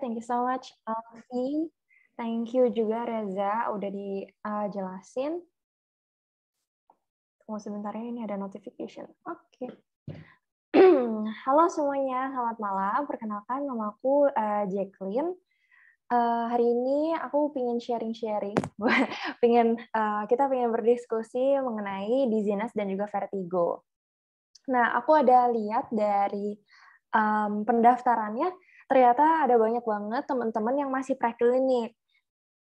Thank you so much, Alfi. Thank you juga Reza udah dijelasin. Uh, Tunggu sebentar ya, ini ada notification. Oke. Okay. Halo semuanya, selamat malam. Perkenalkan, nama aku uh, Jacqueline. Uh, hari ini aku pingin sharing-sharing, pingin uh, kita pingin berdiskusi mengenai dizziness dan juga vertigo. Nah, aku ada lihat dari um, pendaftarannya ternyata ada banyak banget teman-teman yang masih preklinik.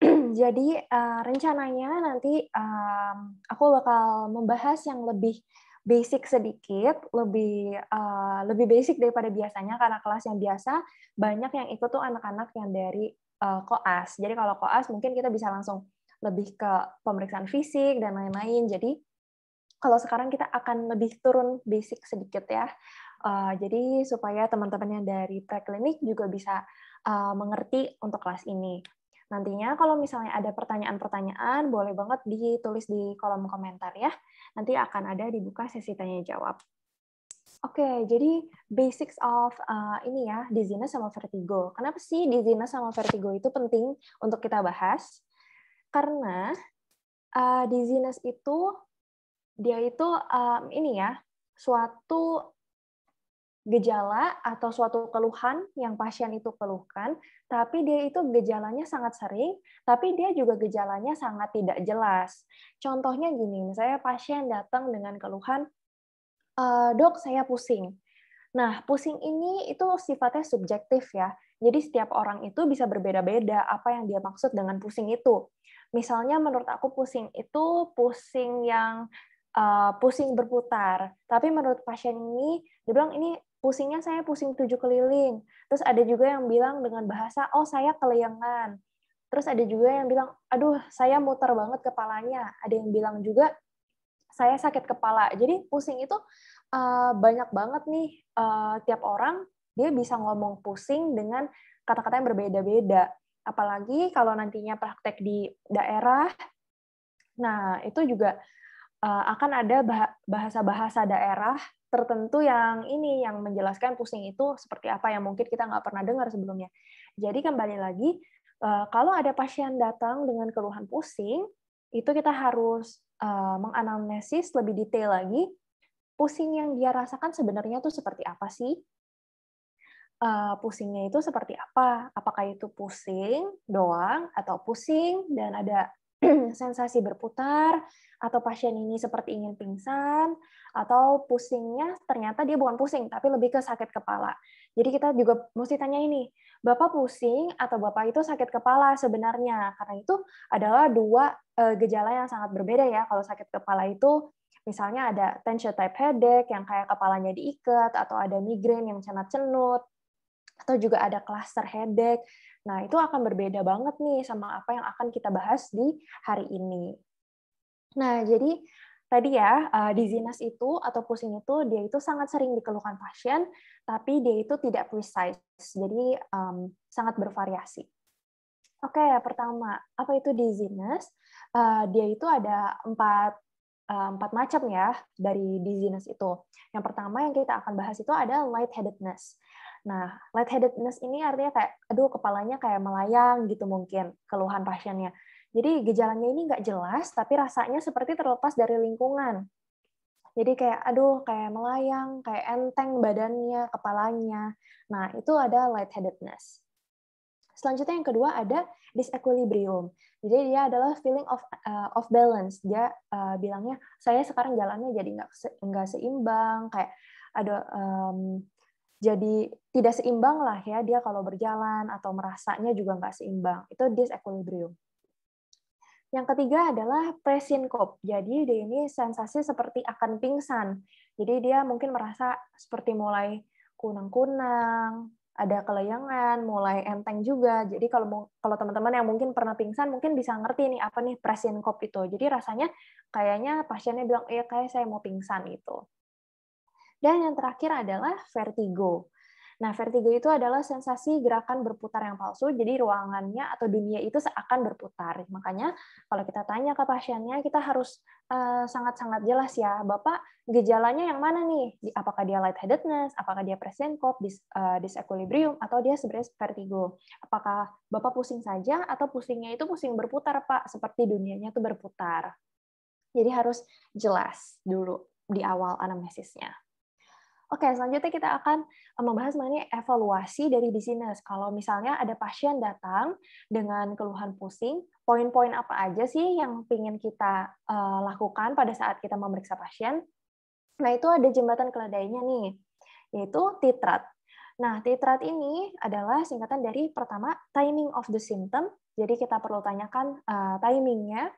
Jadi uh, rencananya nanti um, aku bakal membahas yang lebih basic sedikit, lebih uh, lebih basic daripada biasanya karena kelas yang biasa banyak yang ikut tuh anak-anak yang dari uh, koas. Jadi kalau koas mungkin kita bisa langsung lebih ke pemeriksaan fisik dan lain-lain. Jadi kalau sekarang kita akan lebih turun basic sedikit ya. Uh, jadi supaya teman-teman yang dari preklinik juga bisa uh, mengerti untuk kelas ini. Nantinya kalau misalnya ada pertanyaan-pertanyaan, boleh banget ditulis di kolom komentar ya. Nanti akan ada dibuka sesi tanya jawab. Oke, okay, jadi basics of uh, ini ya, dizziness sama vertigo. Kenapa sih dizziness sama vertigo itu penting untuk kita bahas? Karena uh, dizziness itu dia itu um, ini ya, suatu gejala atau suatu keluhan yang pasien itu keluhkan, tapi dia itu gejalanya sangat sering, tapi dia juga gejalanya sangat tidak jelas. Contohnya gini, misalnya pasien datang dengan keluhan, eh, dok saya pusing. Nah, pusing ini itu sifatnya subjektif ya. Jadi setiap orang itu bisa berbeda-beda apa yang dia maksud dengan pusing itu. Misalnya menurut aku pusing itu pusing yang uh, pusing berputar. Tapi menurut pasien ini, dia bilang ini pusingnya saya pusing tujuh keliling. Terus ada juga yang bilang dengan bahasa, oh saya keleyangan. Terus ada juga yang bilang, aduh saya muter banget kepalanya. Ada yang bilang juga, saya sakit kepala. Jadi pusing itu uh, banyak banget nih uh, tiap orang dia bisa ngomong pusing dengan kata-kata yang berbeda-beda. Apalagi kalau nantinya praktek di daerah, nah itu juga eh, akan ada bahasa-bahasa daerah tertentu yang ini yang menjelaskan pusing itu seperti apa yang mungkin kita nggak pernah dengar sebelumnya. Jadi kembali lagi eh, kalau ada pasien datang dengan keluhan pusing itu kita harus eh, menganamnesis lebih detail lagi pusing yang dia rasakan sebenarnya tuh seperti apa sih? Eh, pusingnya itu seperti apa? Apakah itu pusing doang atau pusing dan ada sensasi berputar, atau pasien ini seperti ingin pingsan, atau pusingnya ternyata dia bukan pusing, tapi lebih ke sakit kepala. Jadi kita juga mesti tanya ini, Bapak pusing atau Bapak itu sakit kepala sebenarnya? Karena itu adalah dua eh, gejala yang sangat berbeda ya. Kalau sakit kepala itu misalnya ada tension type headache yang kayak kepalanya diikat, atau ada migrain yang cenat-cenut, atau juga ada cluster headache. Nah, itu akan berbeda banget nih sama apa yang akan kita bahas di hari ini. Nah, jadi tadi ya, uh, eh, dizziness itu atau pusing itu dia itu sangat sering dikeluhkan pasien, tapi dia itu tidak precise. Jadi um, sangat bervariasi. Oke, okay, pertama, apa itu dizziness? Uh, eh, dia itu ada empat eh, empat macam ya dari dizziness itu. Yang pertama yang kita akan bahas itu ada lightheadedness. Nah, lightheadedness ini artinya kayak, aduh kepalanya kayak melayang gitu mungkin keluhan pasiennya. Jadi gejalanya ini nggak jelas, tapi rasanya seperti terlepas dari lingkungan. Jadi kayak, aduh kayak melayang, kayak enteng badannya, kepalanya. Nah, itu ada lightheadedness. Selanjutnya yang kedua ada disequilibrium. Jadi dia adalah feeling of uh, of balance. Dia uh, bilangnya saya sekarang jalannya jadi nggak nggak seimbang, kayak ada um, jadi tidak seimbang lah ya dia kalau berjalan atau merasanya juga nggak seimbang itu disequilibrium yang ketiga adalah presinkop. Jadi dia ini sensasi seperti akan pingsan. Jadi dia mungkin merasa seperti mulai kunang-kunang, ada kelayangan, mulai enteng juga. Jadi kalau kalau teman-teman yang mungkin pernah pingsan mungkin bisa ngerti nih apa nih presinkop itu. Jadi rasanya kayaknya pasiennya bilang, "Ya kayak saya mau pingsan" itu. Dan yang terakhir adalah vertigo. Nah, vertigo itu adalah sensasi gerakan berputar yang palsu, jadi ruangannya atau dunia itu seakan berputar. Makanya kalau kita tanya ke pasiennya, kita harus eh, sangat-sangat uh, jelas ya, Bapak, gejalanya yang mana nih? Apakah dia lightheadedness, apakah dia present cop, dis, uh, disequilibrium, atau dia sebenarnya vertigo? Apakah Bapak pusing saja atau pusingnya itu pusing berputar, Pak, seperti dunianya itu berputar? Jadi harus jelas dulu di awal anamnesisnya. Oke, selanjutnya kita akan eh, membahas mengenai evaluasi dari business. Kalau misalnya ada pasien datang dengan keluhan pusing, poin-poin apa aja sih yang ingin kita uh, lakukan pada saat kita memeriksa pasien? Nah, itu ada jembatan keledainya nih, yaitu titrat. Nah, titrat ini adalah singkatan dari pertama timing of the symptom. Jadi kita perlu tanyakan uh, timingnya,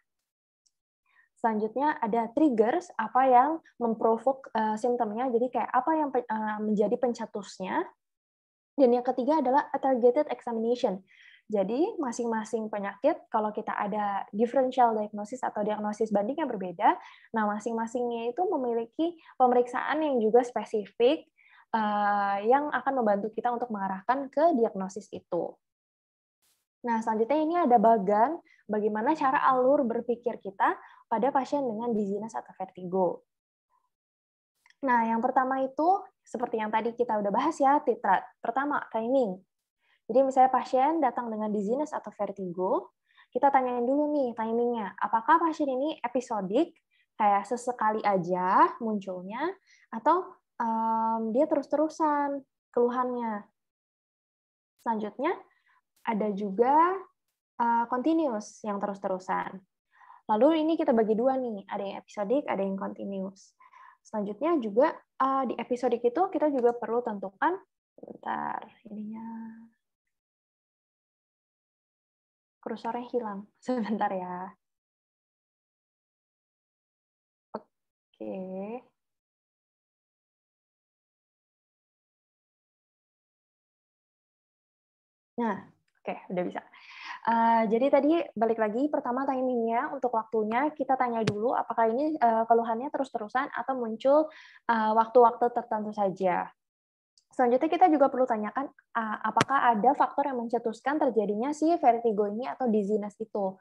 Selanjutnya ada triggers apa yang memprovok uh, eh, simptomnya. Jadi kayak apa yang uh, menjadi pencetusnya. Dan yang ketiga adalah a targeted examination. Jadi masing-masing penyakit kalau kita ada differential diagnosis atau diagnosis banding yang berbeda, nah masing-masingnya itu memiliki pemeriksaan yang juga spesifik uh, yang akan membantu kita untuk mengarahkan ke diagnosis itu. Nah, selanjutnya ini ada bagan bagaimana cara alur berpikir kita pada pasien dengan dizziness atau vertigo. Nah, yang pertama itu seperti yang tadi kita udah bahas ya, titrat. Pertama, timing. Jadi misalnya pasien datang dengan dizziness atau vertigo, kita tanyain dulu nih timingnya. Apakah pasien ini episodik, kayak sesekali aja munculnya, atau um, dia terus-terusan keluhannya. Selanjutnya, ada juga uh, continuous yang terus-terusan. Lalu ini kita bagi dua nih, ada yang episodik, ada yang continuous. Selanjutnya juga uh, di episodik itu kita juga perlu tentukan, bentar, ininya kursornya hilang. Sebentar ya. Oke. Nah, oke, udah bisa. Eh, jadi tadi balik lagi pertama timingnya untuk waktunya kita tanya dulu apakah ini uh, keluhannya terus-terusan atau muncul waktu eh, waktu-waktu tertentu saja. Selanjutnya kita juga perlu tanyakan uh, apakah ada faktor yang mencetuskan terjadinya si vertigo ini atau dizziness itu.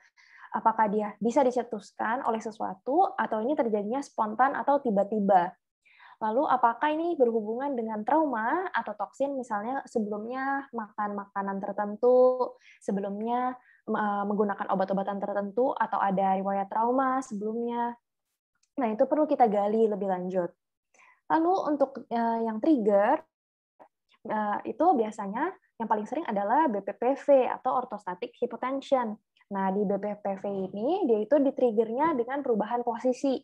Apakah dia bisa dicetuskan oleh sesuatu atau ini terjadinya spontan atau tiba-tiba Lalu apakah ini berhubungan dengan trauma atau toksin misalnya sebelumnya makan makanan tertentu, sebelumnya eh, menggunakan obat-obatan tertentu atau ada riwayat trauma sebelumnya. Nah, itu perlu kita gali lebih lanjut. Lalu untuk eh, yang trigger eh, itu biasanya yang paling sering adalah BPPV atau orthostatic hypotension. Nah, di BPPV ini dia itu ditriggernya dengan perubahan posisi.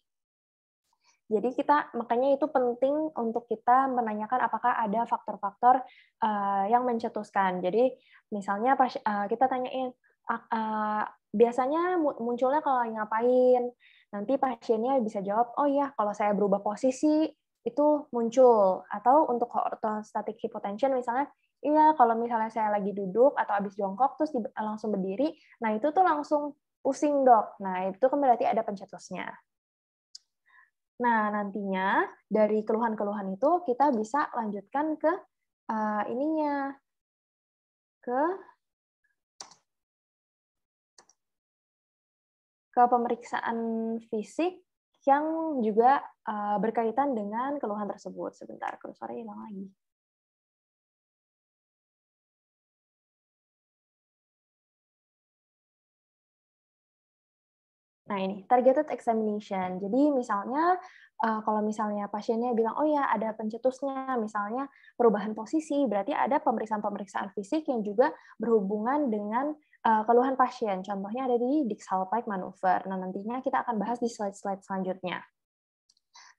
Jadi kita makanya itu penting untuk kita menanyakan apakah ada faktor-faktor uh, yang mencetuskan. Jadi misalnya pas, uh, kita tanyain uh, uh, biasanya munculnya kalau ngapain. Nanti pasiennya bisa jawab, "Oh ya, kalau saya berubah posisi itu muncul." Atau untuk orthostatic hypotension misalnya, "Iya, kalau misalnya saya lagi duduk atau habis jongkok terus langsung berdiri, nah itu tuh langsung pusing dok. Nah itu kan berarti ada pencetusnya. Nah, nantinya dari keluhan-keluhan itu kita bisa lanjutkan ke uh, ininya ke ke pemeriksaan fisik yang juga uh, berkaitan dengan keluhan tersebut. Sebentar, kursornya hilang lagi. Nah ini targeted examination. Jadi misalnya uh, kalau misalnya pasiennya bilang oh ya ada pencetusnya, misalnya perubahan posisi, berarti ada pemeriksaan-pemeriksaan fisik yang juga berhubungan dengan uh, keluhan pasien. Contohnya ada di Dixalpike manuver. Nah nantinya kita akan bahas di slide-slide selanjutnya.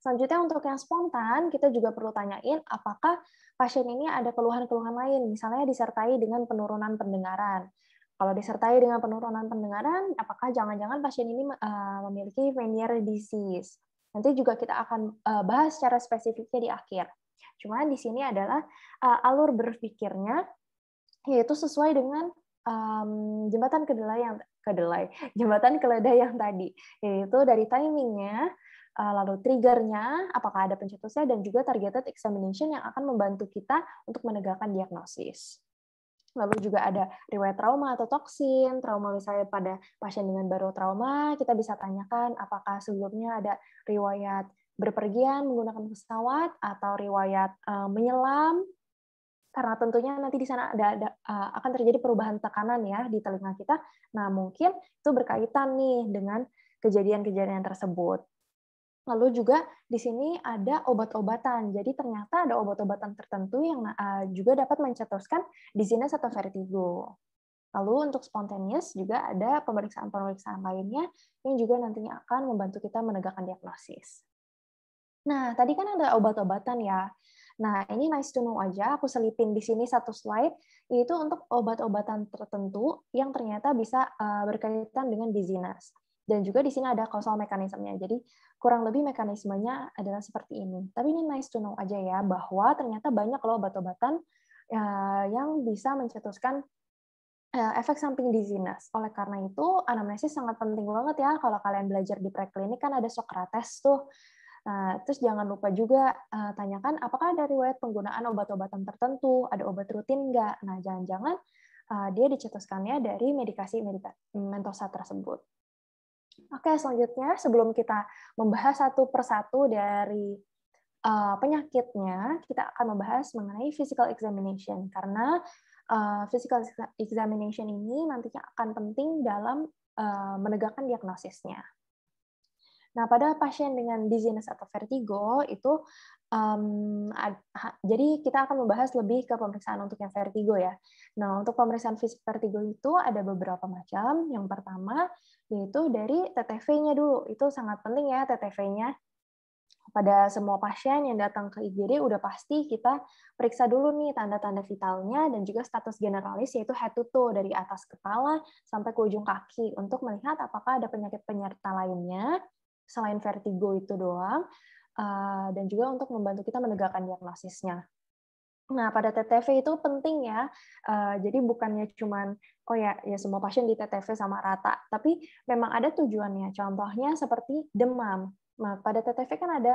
Selanjutnya untuk yang spontan, kita juga perlu tanyain apakah pasien ini ada keluhan-keluhan lain, misalnya disertai dengan penurunan pendengaran. Kalau disertai dengan penurunan pendengaran, apakah jangan-jangan pasien ini eh, memiliki Meniere disease? Nanti juga kita akan eh, bahas secara spesifiknya di akhir. Cuma di sini adalah eh, alur berpikirnya yaitu sesuai dengan jembatan kedelai yang kedelai, jembatan keledai yang tadi, yaitu dari timingnya, lalu triggernya, apakah ada pencetusnya, dan juga targeted examination yang akan membantu kita untuk menegakkan diagnosis lalu juga ada riwayat trauma atau toksin, trauma misalnya pada pasien dengan baru trauma kita bisa tanyakan apakah sebelumnya ada riwayat berpergian menggunakan pesawat atau riwayat uh, menyelam karena tentunya nanti di sana ada, ada eh, akan terjadi perubahan tekanan ya di telinga kita. Nah, mungkin itu berkaitan nih dengan kejadian-kejadian tersebut. Lalu juga di sini ada obat-obatan. Jadi ternyata ada obat-obatan tertentu yang eh, juga dapat mencetuskan dizziness atau vertigo. Lalu untuk spontaneous juga ada pemeriksaan-pemeriksaan lainnya yang juga nantinya akan membantu kita menegakkan diagnosis. Nah, tadi kan ada obat-obatan ya. Nah, ini nice to know aja. Aku selipin di sini satu slide, itu untuk obat-obatan tertentu yang ternyata bisa eh, berkaitan dengan dizziness. Dan juga di sini ada causal mekanismenya. Jadi kurang lebih mekanismenya adalah seperti ini. Tapi ini nice to know aja ya bahwa ternyata banyak loh obat-obatan eh, yang bisa mencetuskan eh, efek samping dizziness. Oleh karena itu, anamnesis sangat penting banget ya kalau kalian belajar di preklinik kan ada Socrates tuh. Nah, terus jangan lupa juga uh, tanyakan apakah ada riwayat penggunaan obat-obatan tertentu, ada obat rutin nggak? Nah, jangan-jangan uh, dia dicetuskannya dari medikasi, mental mentosa tersebut. Oke, selanjutnya sebelum kita membahas satu persatu dari uh, penyakitnya, kita akan membahas mengenai physical examination karena uh, physical examination ini nantinya akan penting dalam uh, menegakkan diagnosisnya. Nah, pada pasien dengan dizziness atau vertigo itu um, ad, ha, jadi kita akan membahas lebih ke pemeriksaan untuk yang vertigo ya. Nah, untuk pemeriksaan fisik vertigo itu ada beberapa macam. Yang pertama yaitu dari TTV-nya dulu. Itu sangat penting ya TTV-nya. Pada semua pasien yang datang ke IGD udah pasti kita periksa dulu nih tanda-tanda vitalnya dan juga status generalis yaitu head to toe dari atas kepala sampai ke ujung kaki untuk melihat apakah ada penyakit penyerta lainnya selain vertigo itu doang eh, dan juga untuk membantu kita menegakkan diagnosisnya. Nah, pada TTV itu penting ya. Uh, jadi bukannya cuman oh ya ya semua pasien di TTV sama rata, tapi memang ada tujuannya. Contohnya seperti demam. Nah, pada TTV kan ada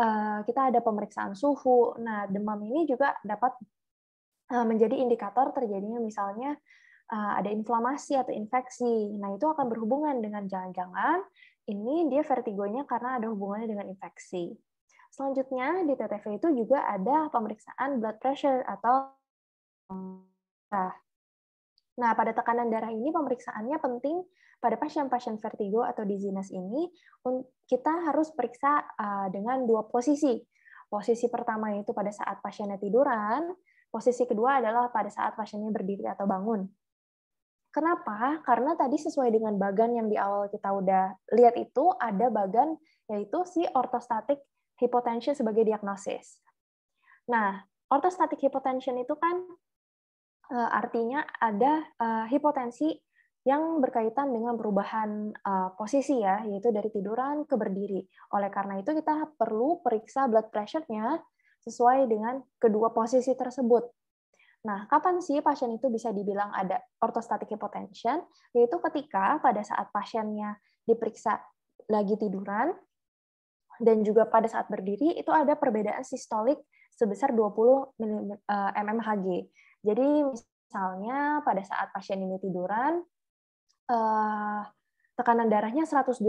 uh, kita ada pemeriksaan suhu. Nah, demam ini juga dapat uh, menjadi indikator terjadinya misalnya uh, ada inflamasi atau infeksi. Nah, itu akan berhubungan dengan jangan-jangan ini dia vertigonya karena ada hubungannya dengan infeksi. Selanjutnya di TTV itu juga ada pemeriksaan blood pressure atau Nah, pada tekanan darah ini pemeriksaannya penting pada pasien-pasien vertigo atau dizziness ini kita harus periksa eh, dengan dua posisi. Posisi pertama itu pada saat pasiennya tiduran, posisi kedua adalah pada saat pasiennya berdiri atau bangun. Kenapa? Karena tadi sesuai dengan bagan yang di awal kita udah lihat itu ada bagan yaitu si ortostatik hipotensi sebagai diagnosis. Nah, orthostatic hypotension itu kan eh, artinya ada eh, hipotensi yang berkaitan dengan perubahan eh, posisi ya, yaitu dari tiduran ke berdiri. Oleh karena itu kita perlu periksa blood pressure-nya sesuai dengan kedua posisi tersebut. Nah, kapan sih pasien itu bisa dibilang ada orthostatic hypotension? Yaitu ketika pada saat pasiennya diperiksa lagi tiduran, dan juga pada saat berdiri itu ada perbedaan sistolik sebesar 20 eh, mmHg. Jadi misalnya pada saat pasien ini tiduran eh, tekanan darahnya 120.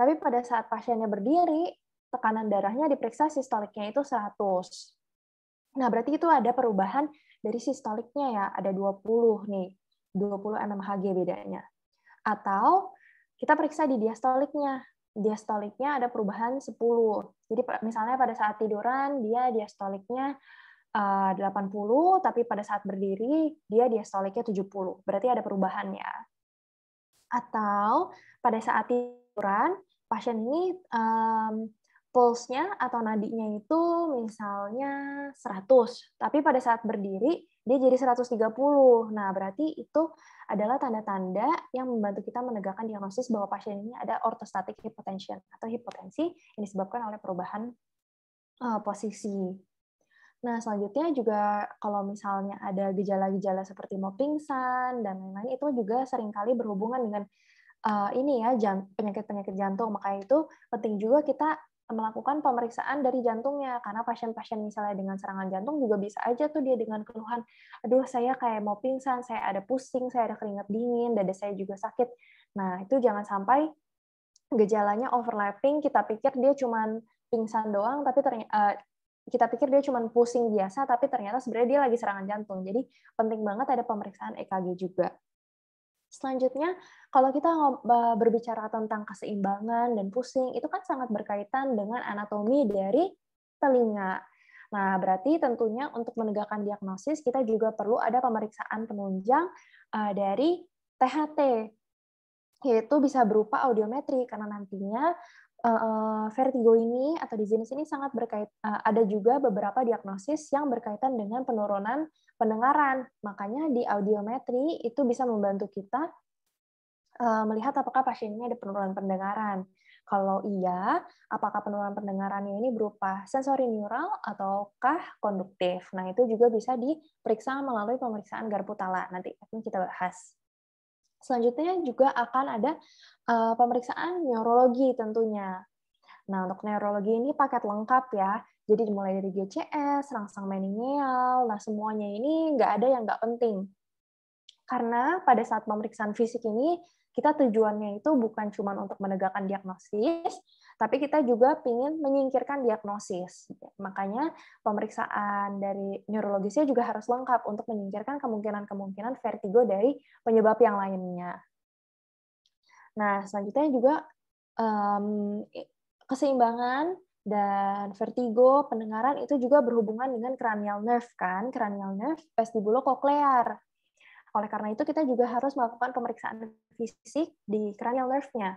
Tapi pada saat pasiennya berdiri tekanan darahnya diperiksa sistoliknya itu 100. Nah, berarti itu ada perubahan dari sistoliknya ya, ada 20 nih. 20 mmHg bedanya. Atau kita periksa di diastoliknya diastoliknya ada perubahan 10. Jadi misalnya pada saat tiduran dia diastoliknya 80, eh, tapi pada saat berdiri dia diastoliknya 70. Berarti ada perubahannya Atau pada saat tiduran pasien ini um, nya atau nadinya itu misalnya 100, tapi pada saat berdiri dia jadi 130. Nah, berarti itu adalah tanda-tanda yang membantu kita menegakkan diagnosis bahwa pasien ini ada orthostatic hypotension atau hipotensi yang disebabkan oleh perubahan uh, posisi. Nah, selanjutnya juga kalau misalnya ada gejala-gejala seperti mau pingsan dan lain-lain itu juga seringkali berhubungan dengan uh, ini ya penyakit-penyakit jantung. Makanya itu penting juga kita melakukan pemeriksaan dari jantungnya karena pasien-pasien misalnya dengan serangan jantung juga bisa aja tuh dia dengan keluhan aduh saya kayak mau pingsan saya ada pusing saya ada keringat dingin dada saya juga sakit nah itu jangan sampai gejalanya overlapping kita pikir dia cuma pingsan doang tapi ternyata eh, kita pikir dia cuma pusing biasa, tapi ternyata sebenarnya dia lagi serangan jantung. Jadi penting banget ada pemeriksaan EKG juga. Selanjutnya, kalau kita berbicara tentang keseimbangan dan pusing, itu kan sangat berkaitan dengan anatomi dari telinga. Nah, berarti tentunya untuk menegakkan diagnosis, kita juga perlu ada pemeriksaan penunjang eh, dari THT, yaitu bisa berupa audiometri, karena nantinya eh, eh, vertigo ini atau di jenis ini sangat berkait ada juga beberapa diagnosis yang berkaitan dengan penurunan pendengaran. Makanya di audiometri itu bisa membantu kita eh, melihat apakah pasiennya ada penurunan pendengaran. Kalau iya, apakah penurunan pendengarannya ini berupa sensori neural ataukah konduktif? Nah, itu juga bisa diperiksa melalui pemeriksaan garpu tala. Nanti akan kita bahas. Selanjutnya juga akan ada eh, pemeriksaan neurologi tentunya. Nah, untuk neurologi ini paket lengkap ya. Jadi mulai dari GCS, rangsang meningeal, nah semuanya ini nggak ada yang nggak penting. Karena pada saat pemeriksaan fisik ini, kita tujuannya itu bukan cuma untuk menegakkan diagnosis, tapi kita juga ingin menyingkirkan diagnosis. Makanya pemeriksaan dari neurologisnya juga harus lengkap untuk menyingkirkan kemungkinan-kemungkinan vertigo dari penyebab yang lainnya. Nah, selanjutnya juga keseimbangan dan vertigo, pendengaran itu juga berhubungan dengan cranial nerve kan, cranial nerve vestibulo koklear. Oleh karena itu kita juga harus melakukan pemeriksaan fisik di cranial nerve-nya.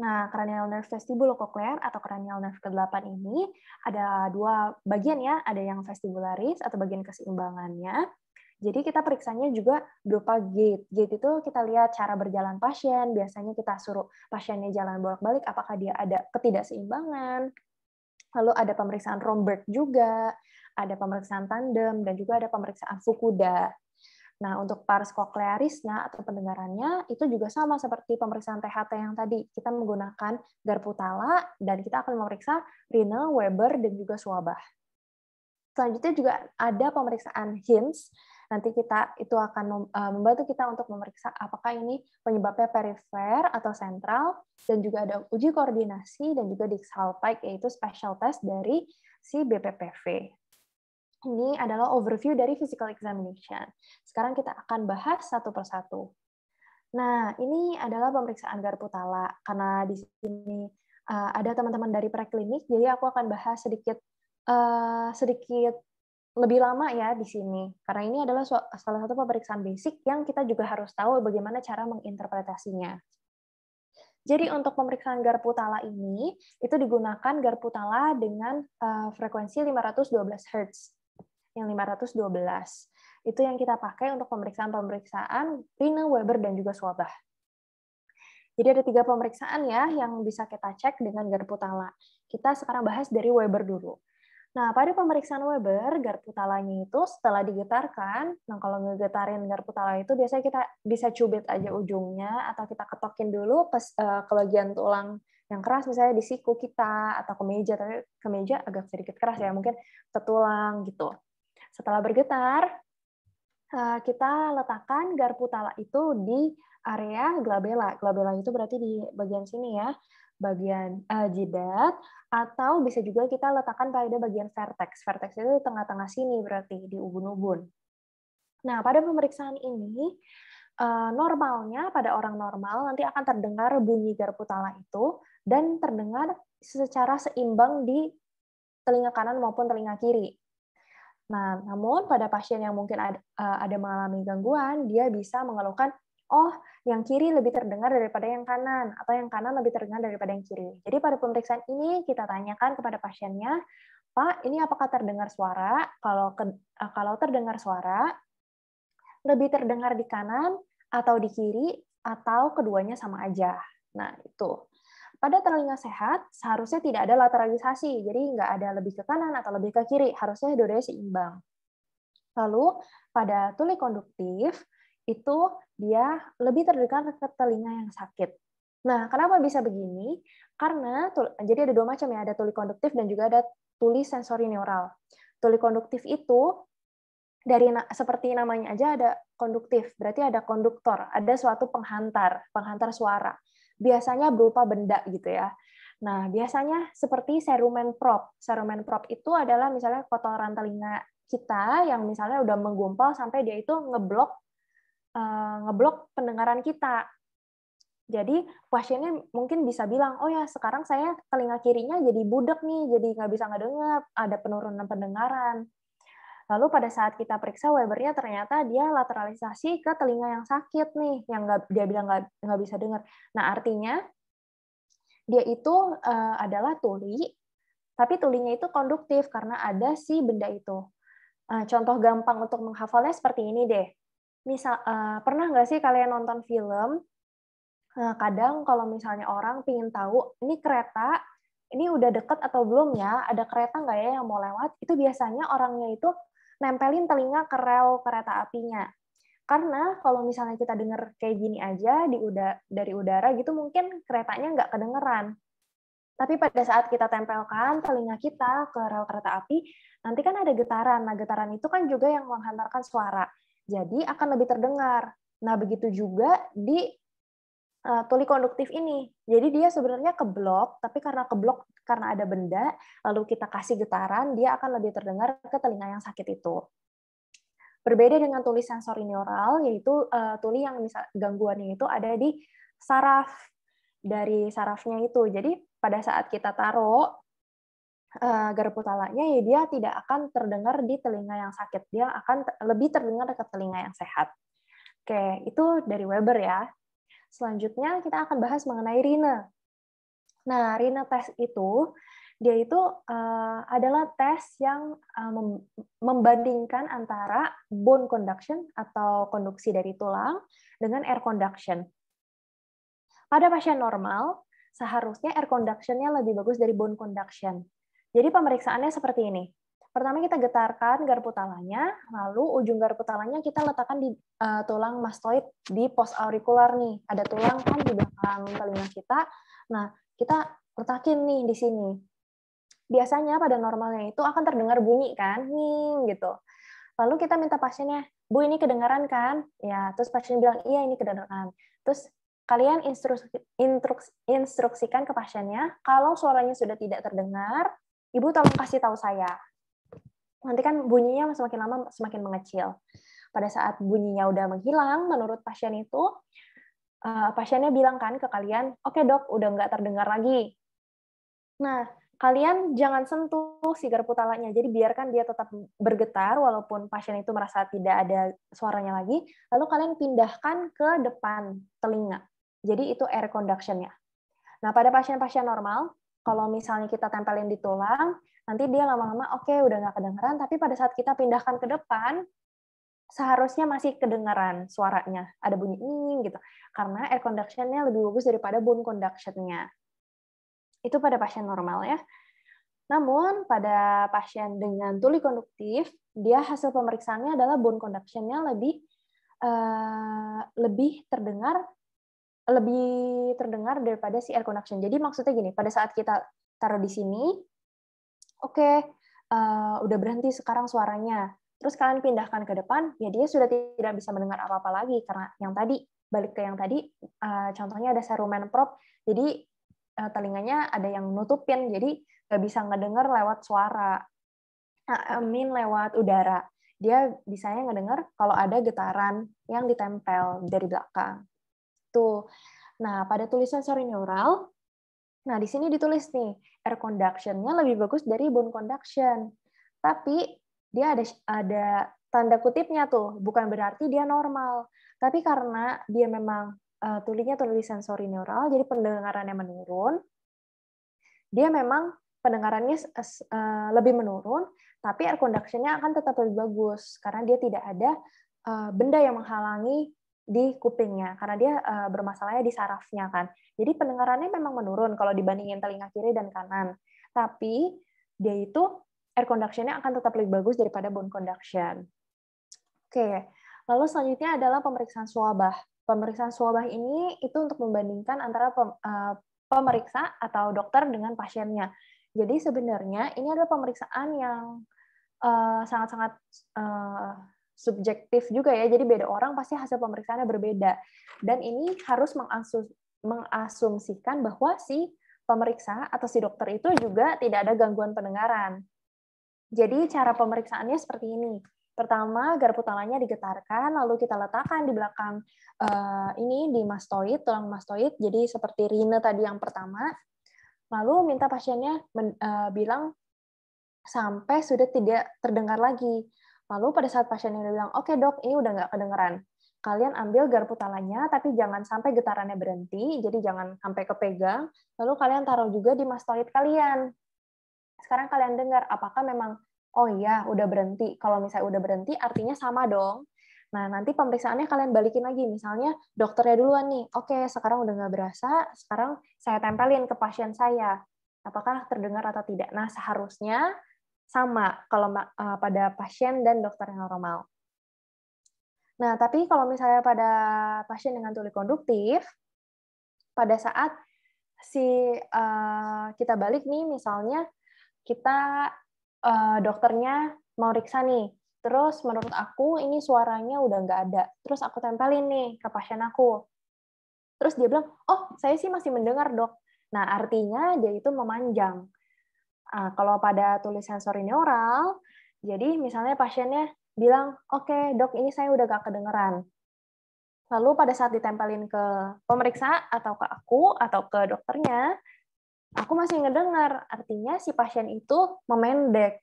Nah, cranial nerve koklear atau cranial nerve ke-8 ini ada dua bagian ya, ada yang vestibularis atau bagian keseimbangannya. Jadi kita periksanya juga berupa gait. Gait itu kita lihat cara berjalan pasien, biasanya kita suruh pasiennya jalan bolak-balik apakah dia ada ketidakseimbangan, Lalu ada pemeriksaan Romberg juga, ada pemeriksaan tandem, dan juga ada pemeriksaan Fukuda. Nah, untuk pars nah, atau pendengarannya itu juga sama seperti pemeriksaan THT yang tadi. Kita menggunakan garputala dan kita akan memeriksa Rina, Weber, dan juga Swabah. Selanjutnya juga ada pemeriksaan HIMS nanti kita itu akan eh, membantu kita untuk memeriksa apakah ini penyebabnya perifer atau sentral dan juga ada uji koordinasi dan juga diksalpike yaitu special test dari si BPPV. Ini adalah overview dari physical examination. Sekarang kita akan bahas satu persatu. Nah, ini adalah pemeriksaan garpu tala karena di sini eh, ada teman-teman dari preklinik, jadi aku akan bahas sedikit eh, sedikit lebih lama ya di sini karena ini adalah salah satu pemeriksaan basic yang kita juga harus tahu bagaimana cara menginterpretasinya. Jadi untuk pemeriksaan garpu tala ini itu digunakan garpu tala dengan uh, frekuensi 512 Hz yang 512. Itu yang kita pakai untuk pemeriksaan-pemeriksaan Rina Weber dan juga Swabah. Jadi ada tiga pemeriksaan ya yang bisa kita cek dengan garpu tala. Kita sekarang bahas dari Weber dulu. Nah, pada pemeriksaan Weber, garpu talanya itu setelah digetarkan, nah kalau ngegetarin garpu tala itu biasanya kita bisa cubit aja ujungnya atau kita ketokin dulu pas, uh, ke bagian tulang yang keras misalnya di siku kita atau ke meja, tapi ke meja agak sedikit keras ya, mungkin ke tulang gitu. Setelah bergetar, uh, kita letakkan garpu tala itu di area glabella. Glabella itu berarti di bagian sini ya bagian uh, jidat atau bisa juga kita letakkan pada bagian vertex. Vertex itu tengah-tengah sini berarti di ubun-ubun. Nah, pada pemeriksaan ini eh, normalnya pada orang normal nanti akan terdengar bunyi garpu tala itu dan terdengar secara seimbang di telinga kanan maupun telinga kiri. Nah, namun pada pasien yang mungkin ada, eh, ada mengalami gangguan, dia bisa mengeluhkan oh yang kiri lebih terdengar daripada yang kanan, atau yang kanan lebih terdengar daripada yang kiri. Jadi pada pemeriksaan ini kita tanyakan kepada pasiennya, Pak, ini apakah terdengar suara? Kalau eh, kalau terdengar suara, lebih terdengar di kanan atau di kiri atau keduanya sama aja. Nah itu. Pada telinga sehat seharusnya tidak ada lateralisasi, jadi nggak ada lebih ke kanan atau lebih ke kiri, harusnya dua seimbang. Lalu pada tuli konduktif itu dia lebih terdekat ke telinga yang sakit. Nah, kenapa bisa begini? Karena jadi ada dua macam ya, ada tuli konduktif dan juga ada tuli sensori neural. Tuli konduktif itu dari seperti namanya aja ada konduktif, berarti ada konduktor, ada suatu penghantar, penghantar suara. Biasanya berupa benda gitu ya. Nah, biasanya seperti serumen prop. Serumen prop itu adalah misalnya kotoran telinga kita yang misalnya udah menggumpal sampai dia itu ngeblok Eh, ngeblok pendengaran kita. Jadi pasiennya mungkin bisa bilang, oh ya sekarang saya telinga kirinya jadi budek nih, jadi nggak bisa ngedengar, ada penurunan pendengaran. Lalu pada saat kita periksa Webernya ternyata dia lateralisasi ke telinga yang sakit nih, yang nggak dia bilang nggak nggak bisa dengar. Nah artinya dia itu uh, adalah tuli, tapi tulinya itu konduktif karena ada si benda itu. Uh, contoh gampang untuk menghafalnya seperti ini deh misal uh, pernah nggak sih kalian nonton film uh, kadang kalau misalnya orang pingin tahu ini kereta ini udah deket atau belum ya ada kereta nggak ya yang mau lewat itu biasanya orangnya itu nempelin telinga ke rel kereta apinya karena kalau misalnya kita dengar kayak gini aja di uda dari udara gitu mungkin keretanya nggak kedengeran tapi pada saat kita tempelkan telinga kita ke rel kereta api, nanti kan ada getaran. Nah, getaran itu kan juga yang menghantarkan suara. Jadi akan lebih terdengar. Nah, begitu juga di uh, tuli konduktif ini. Jadi dia sebenarnya keblok, tapi karena keblok karena ada benda, lalu kita kasih getaran, dia akan lebih terdengar ke telinga yang sakit itu. Berbeda dengan tuli sensorineural, yaitu uh, tuli yang misal, gangguannya itu ada di saraf dari sarafnya itu. Jadi pada saat kita taruh Eh, garpu talanya ya dia tidak akan terdengar di telinga yang sakit, dia akan lebih terdengar ke telinga yang sehat. Oke, itu dari Weber ya. Selanjutnya kita akan bahas mengenai Rina. Nah, Rina tes itu dia itu eh, adalah tes yang eh, membandingkan antara bone conduction atau konduksi dari tulang dengan air conduction. Pada pasien normal, seharusnya air conductionnya lebih bagus dari bone conduction. Jadi pemeriksaannya seperti ini. Pertama kita getarkan garpu talanya, lalu ujung garpu talanya kita letakkan di uh, tulang mastoid di pos aurikular nih. Ada tulang kan di belakang telinga kita. Nah, kita letakin nih di sini. Biasanya pada normalnya itu akan terdengar bunyi kan, nging gitu. Lalu kita minta pasiennya, Bu ini kedengaran kan? Ya, terus pasien bilang, iya ini kedengaran. Terus kalian instruksi, instruksikan ke pasiennya, kalau suaranya sudah tidak terdengar, ibu tolong kasih tahu saya. Nanti kan bunyinya semakin lama semakin mengecil. Pada saat bunyinya udah menghilang, menurut pasien itu, eh, pasiennya bilang kan ke kalian, oke okay, dok, udah nggak terdengar lagi. Nah, kalian jangan sentuh sigar talanya. Jadi biarkan dia tetap bergetar walaupun pasien itu merasa tidak ada suaranya lagi. Lalu kalian pindahkan ke depan telinga. Jadi itu air conduction-nya. Nah, pada pasien-pasien normal, kalau misalnya kita tempelin di tulang, nanti dia lama-lama oke okay, udah nggak kedengeran, tapi pada saat kita pindahkan ke depan, seharusnya masih kedengeran suaranya. Ada bunyi ini gitu. Karena air conductionnya lebih bagus daripada bone conductionnya. Itu pada pasien normal ya. Namun pada pasien dengan tuli konduktif, dia hasil pemeriksaannya adalah bone conductionnya lebih uh, lebih terdengar lebih terdengar daripada si air conduction. Jadi maksudnya gini, pada saat kita taruh di sini, oke, okay, uh, eh, udah berhenti sekarang suaranya. Terus kalian pindahkan ke depan, ya dia sudah tidak bisa mendengar apa-apa lagi karena yang tadi balik ke yang tadi, uh, contohnya ada serumen prop, jadi uh, telinganya ada yang nutupin, jadi nggak bisa ngedenger lewat suara, ah, I lewat udara. Dia bisanya ngedenger kalau ada getaran yang ditempel dari belakang gitu. Nah, pada tulisan neural, nah di sini ditulis nih, air conduction-nya lebih bagus dari bone conduction. Tapi dia ada ada tanda kutipnya tuh, bukan berarti dia normal. Tapi karena dia memang uh, eh, tulinya tulisan neural, jadi pendengarannya menurun, dia memang pendengarannya uh, lebih menurun, tapi air conduction-nya akan tetap lebih bagus karena dia tidak ada uh, benda yang menghalangi di kupingnya karena dia uh, bermasalahnya di sarafnya kan. Jadi pendengarannya memang menurun kalau dibandingin telinga kiri dan kanan. Tapi dia itu air conduction-nya akan tetap lebih bagus daripada bone conduction. Oke. Lalu selanjutnya adalah pemeriksaan suabah. Pemeriksaan suabah ini itu untuk membandingkan antara pem, uh, pemeriksa atau dokter dengan pasiennya. Jadi sebenarnya ini adalah pemeriksaan yang eh, sangat-sangat uh, uh, subjektif juga ya. Jadi beda orang pasti hasil pemeriksaannya berbeda. Dan ini harus mengasumsikan bahwa si pemeriksa atau si dokter itu juga tidak ada gangguan pendengaran. Jadi cara pemeriksaannya seperti ini. Pertama, garpu tangannya digetarkan, lalu kita letakkan di belakang uh, ini di mastoid, tulang mastoid, jadi seperti Rina tadi yang pertama. Lalu minta pasiennya men, uh, bilang sampai sudah tidak terdengar lagi. Lalu pada saat pasien ini bilang, oke okay, dok, ini udah nggak kedengeran. Kalian ambil garpu talanya, tapi jangan sampai getarannya berhenti, jadi jangan sampai kepegang. Lalu kalian taruh juga di mastoid kalian. Sekarang kalian dengar, apakah memang, oh iya, udah berhenti. Kalau misalnya udah berhenti, artinya sama dong. Nah, nanti pemeriksaannya kalian balikin lagi. Misalnya dokternya duluan nih, oke okay, sekarang udah nggak berasa, sekarang saya tempelin ke pasien saya. Apakah terdengar atau tidak? Nah, seharusnya sama kalau uh, pada pasien dan dokter yang normal. Nah, tapi kalau misalnya pada pasien dengan tuli konduktif, pada saat si uh, kita balik nih, misalnya kita uh, dokternya mau riksa nih, terus menurut aku ini suaranya udah nggak ada, terus aku tempelin nih ke pasien aku, terus dia bilang, oh saya sih masih mendengar dok. Nah artinya dia itu memanjang. Nah, kalau pada tulis sensorineural, jadi misalnya pasiennya bilang, oke okay, dok ini saya udah gak kedengeran. Lalu pada saat ditempelin ke pemeriksa atau ke aku atau ke dokternya, aku masih ngedengar. Artinya si pasien itu memendek.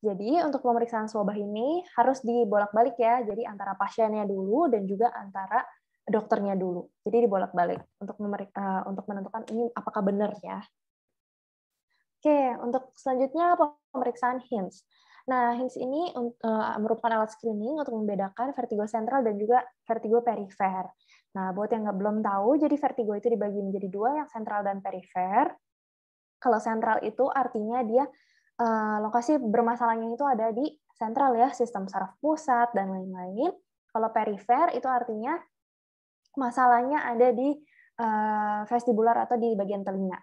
Jadi untuk pemeriksaan swabah ini harus dibolak-balik ya. Jadi antara pasiennya dulu dan juga antara dokternya dulu. Jadi dibolak-balik untuk eh, untuk menentukan ini apakah benar ya. Oke, untuk selanjutnya pemeriksaan HINS. Nah, HINS ini uh, merupakan alat screening untuk membedakan vertigo sentral dan juga vertigo perifer. Nah, buat yang nggak belum tahu, jadi vertigo itu dibagi menjadi dua, yang sentral dan perifer. Kalau sentral itu artinya dia uh, lokasi bermasalahnya itu ada di sentral ya, sistem saraf pusat dan lain-lain. Kalau perifer itu artinya masalahnya ada di uh, vestibular atau di bagian telinga.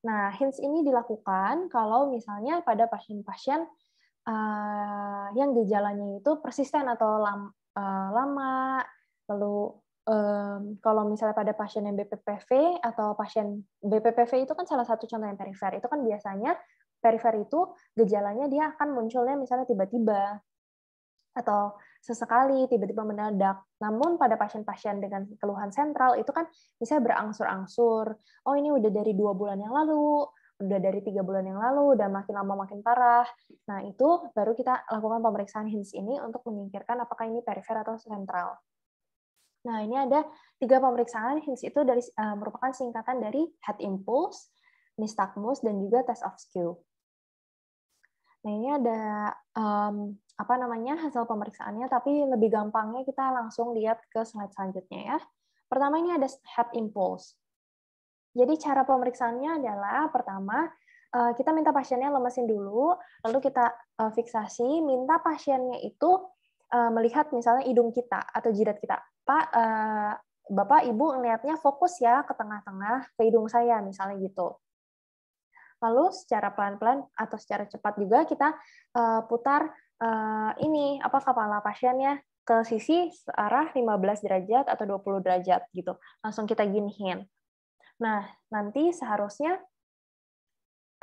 Nah, hints ini dilakukan kalau misalnya pada pasien-pasien uh, yang gejalanya itu persisten atau lam, uh, lama, lalu um, kalau misalnya pada pasien yang BPPV atau pasien BPPV itu kan salah satu contoh yang perifer, itu kan biasanya perifer itu gejalanya dia akan munculnya misalnya tiba-tiba atau sesekali tiba-tiba menadak. Namun pada pasien-pasien dengan keluhan sentral itu kan bisa berangsur-angsur. Oh ini udah dari dua bulan yang lalu, udah dari tiga bulan yang lalu, dan makin lama makin parah. Nah itu baru kita lakukan pemeriksaan HINS ini untuk menyingkirkan apakah ini perifer atau sentral. Nah ini ada tiga pemeriksaan HINS itu dari uh, merupakan singkatan dari head impulse, nystagmus, dan juga test of skew. Nah ini ada um, apa namanya hasil pemeriksaannya, tapi lebih gampangnya kita langsung lihat ke slide selanjutnya ya. Pertama ini ada head impulse. Jadi cara pemeriksaannya adalah pertama eh, kita minta pasiennya lemesin dulu, lalu kita eh, fiksasi, minta pasiennya itu eh, melihat misalnya hidung kita atau jidat kita. Pak, Bapak, Ibu melihatnya fokus ya ke tengah-tengah, ke hidung saya misalnya gitu. Lalu secara pelan-pelan atau secara cepat juga kita putar Eh, ini apa kepala pasiennya ke sisi arah 15 derajat atau 20 derajat gitu. Langsung kita giniin. Nah, nanti seharusnya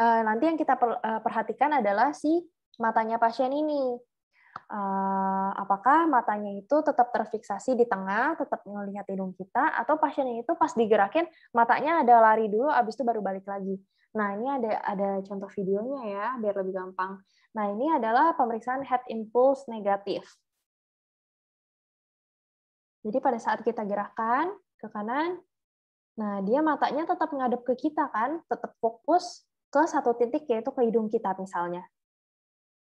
uh, nanti yang kita per, uh, perhatikan adalah si matanya pasien ini. Uh, apakah matanya itu tetap terfiksasi di tengah, tetap melihat hidung kita, atau pasien itu pas digerakin matanya ada lari dulu, abis itu baru balik lagi. Nah ini ada ada contoh videonya ya, biar lebih gampang. Nah, ini adalah pemeriksaan head impulse negatif. Jadi pada saat kita gerakan ke kanan, nah dia matanya tetap menghadap ke kita kan, tetap fokus ke satu titik yaitu ke hidung kita misalnya.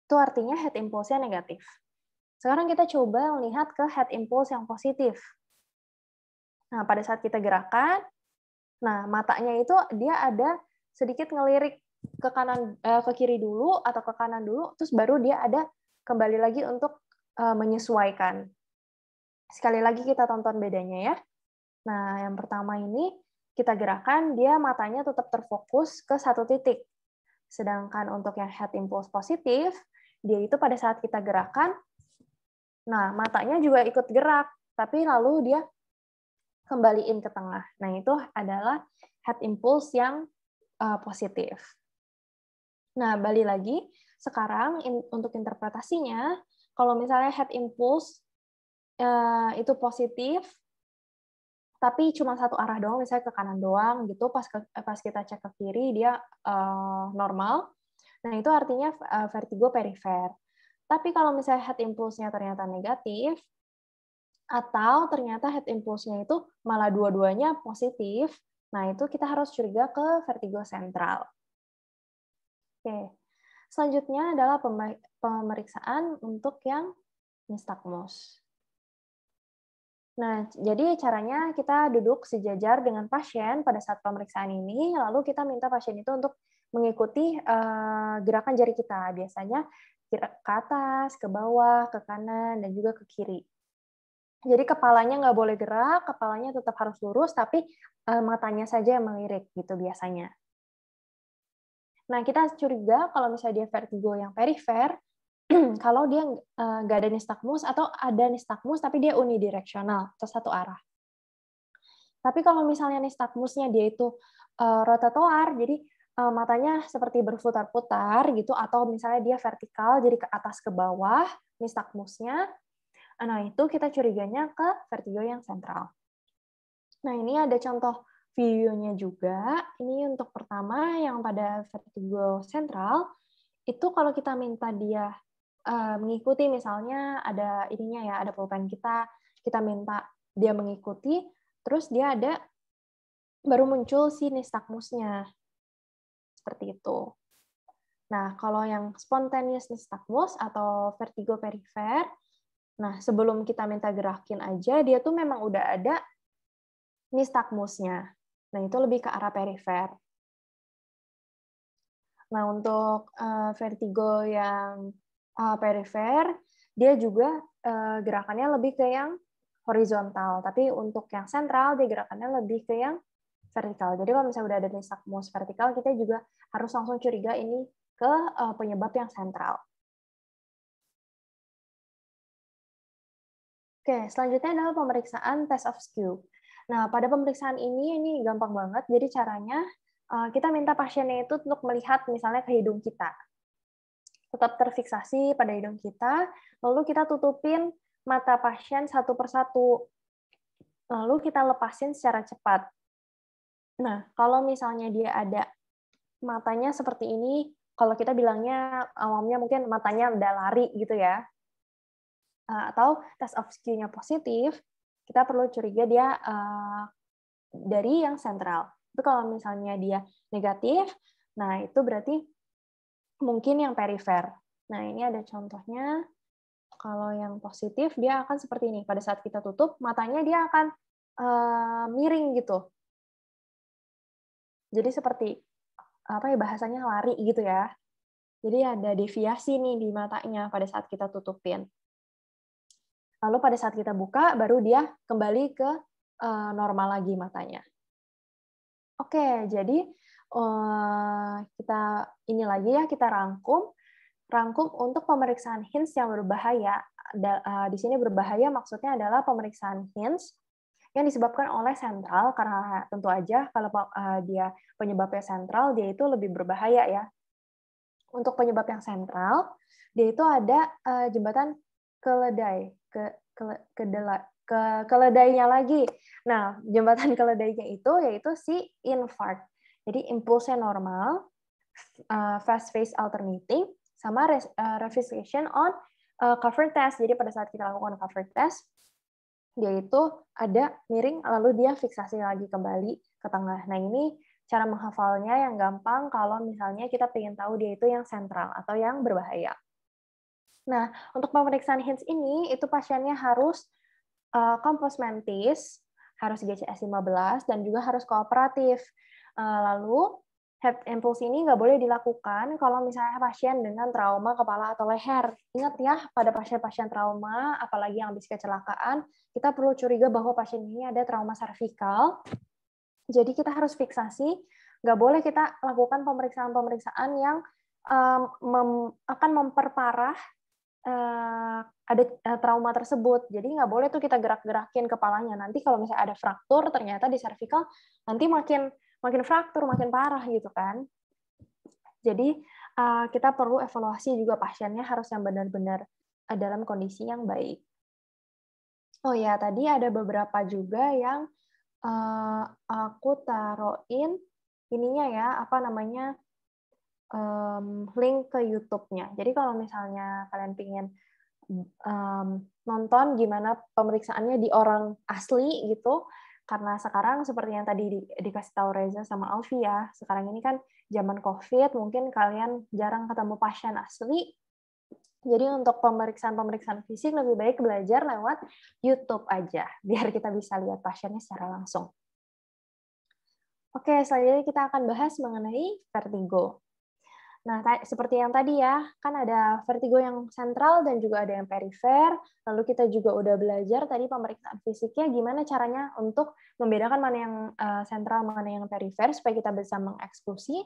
Itu artinya head impulse-nya negatif. Sekarang kita coba melihat ke head impulse yang positif. Nah, pada saat kita gerakan, nah matanya itu dia ada sedikit ngelirik ke kanan uh, ke kiri dulu atau ke kanan dulu terus baru dia ada kembali lagi untuk uh, menyesuaikan. Sekali lagi kita tonton bedanya ya. Nah, yang pertama ini kita gerakan dia matanya tetap terfokus ke satu titik. Sedangkan untuk yang head impulse positif, dia itu pada saat kita gerakan nah, matanya juga ikut gerak, tapi lalu dia kembaliin ke tengah. Nah, itu adalah head impulse yang uh, positif. Nah, balik lagi sekarang in, untuk interpretasinya, kalau misalnya head impulse uh, itu positif, tapi cuma satu arah doang, misalnya ke kanan doang gitu, pas ke, eh, pas kita cek ke kiri dia uh, normal. Nah, itu artinya uh, vertigo perifer. Tapi kalau misalnya head impulse-nya ternyata negatif, atau ternyata head impulse-nya itu malah dua-duanya positif, nah itu kita harus curiga ke vertigo sentral. Oke. Selanjutnya adalah pemeriksaan untuk yang nystagmus. Nah, jadi caranya kita duduk sejajar dengan pasien pada saat pemeriksaan ini, lalu kita minta pasien itu untuk mengikuti uh, gerakan jari kita. Biasanya ke atas, ke bawah, ke kanan, dan juga ke kiri. Jadi kepalanya nggak boleh gerak, kepalanya tetap harus lurus, tapi uh, matanya saja yang melirik gitu biasanya. Nah, kita curiga kalau misalnya dia vertigo yang perifer, kalau dia eh, nggak ada nystagmus atau ada nystagmus tapi dia unidireksional, atau satu arah. Tapi kalau misalnya nystagmusnya dia itu uh, eh, rotatoar, jadi eh, matanya seperti berputar-putar gitu, atau misalnya dia vertikal, jadi ke atas ke bawah nystagmusnya, nah itu kita curiganya ke vertigo yang sentral. Nah ini ada contoh videonya juga. Ini untuk pertama yang pada vertigo sentral itu kalau kita minta dia uh, mengikuti misalnya ada ininya ya, ada pulpen kita, kita minta dia mengikuti, terus dia ada baru muncul si nystagmusnya. Seperti itu. Nah, kalau yang spontaneous nystagmus atau vertigo perifer, nah sebelum kita minta gerakin aja, dia tuh memang udah ada nystagmusnya. Nah, itu lebih ke arah perifer. Nah, untuk uh, vertigo yang uh, perifer, dia juga uh, gerakannya lebih ke yang horizontal. Tapi untuk yang sentral, dia gerakannya lebih ke yang vertikal. Jadi kalau misalnya udah ada nystagmus vertikal, kita juga harus langsung curiga ini ke uh, penyebab yang sentral. Oke, selanjutnya adalah pemeriksaan test of skew. Nah, pada pemeriksaan ini, ini gampang banget. Jadi caranya, eh, kita minta pasiennya itu untuk melihat misalnya ke hidung kita. Tetap terfiksasi pada hidung kita, lalu kita tutupin mata pasien satu persatu. Lalu kita lepasin secara cepat. Nah, kalau misalnya dia ada matanya seperti ini, kalau kita bilangnya awamnya mungkin matanya udah lari gitu ya, eh, atau test of skill nya positif, kita perlu curiga dia uh, dari yang sentral. itu kalau misalnya dia negatif, nah itu berarti mungkin yang perifer. Nah ini ada contohnya, kalau yang positif dia akan seperti ini. Pada saat kita tutup, matanya dia akan uh, miring gitu. Jadi seperti apa ya bahasanya lari gitu ya. Jadi ada deviasi nih di matanya pada saat kita tutupin. Lalu pada saat kita buka, baru dia kembali ke eh, normal lagi matanya. Oke, jadi eh, kita ini lagi ya kita rangkum, rangkum untuk pemeriksaan HINS yang berbahaya. Eh, di sini berbahaya maksudnya adalah pemeriksaan HINS yang disebabkan oleh sentral karena tentu aja kalau dia penyebabnya sentral dia itu lebih berbahaya ya. Untuk penyebab yang sentral dia itu ada jembatan keledai ke, ke, ke, dela, ke keledainya lagi. Nah, jembatan keledainya itu yaitu si infark. Jadi impulsnya normal, uh, fast phase alternating, sama res, uh, refrigeration on uh, cover test. Jadi pada saat kita lakukan cover test, dia itu ada miring, lalu dia fiksasi lagi kembali ke tengah. Nah ini cara menghafalnya yang gampang kalau misalnya kita ingin tahu dia itu yang sentral atau yang berbahaya. Nah, untuk pemeriksaan HINS ini, itu pasiennya harus uh, kompos mentis, harus GCS 15, dan juga harus kooperatif. Uh, lalu, head impulse ini nggak boleh dilakukan kalau misalnya pasien dengan trauma kepala atau leher. Ingat ya, pada pasien-pasien trauma, apalagi yang habis kecelakaan, kita perlu curiga bahwa pasien ini ada trauma cervical. Jadi kita harus fiksasi, nggak boleh kita lakukan pemeriksaan-pemeriksaan yang um, mem akan memperparah uh, ada eh, trauma tersebut. Jadi nggak boleh tuh kita gerak-gerakin kepalanya. Nanti kalau misalnya ada fraktur ternyata di cervical nanti makin makin fraktur, makin parah gitu kan. Jadi uh, kita perlu evaluasi juga pasiennya harus yang benar-benar dalam kondisi yang baik. Oh ya, tadi ada beberapa juga yang uh, aku taruhin ininya ya, apa namanya? um, link ke YouTube-nya. Jadi kalau misalnya kalian pingin um, nonton gimana pemeriksaannya di orang asli gitu, karena sekarang seperti yang tadi di, dikasih tahu Reza sama Alfi ya, sekarang ini kan zaman COVID, mungkin kalian jarang ketemu pasien asli. Jadi untuk pemeriksaan-pemeriksaan fisik lebih baik belajar lewat YouTube aja, biar kita bisa lihat pasiennya secara langsung. Oke, selanjutnya kita akan bahas mengenai vertigo. Nah, seperti yang tadi ya, kan ada vertigo yang sentral dan juga ada yang perifer. Lalu kita juga udah belajar tadi pemeriksaan fisiknya gimana caranya untuk membedakan mana yang eh, sentral, mana yang perifer supaya kita bisa mengeksklusi.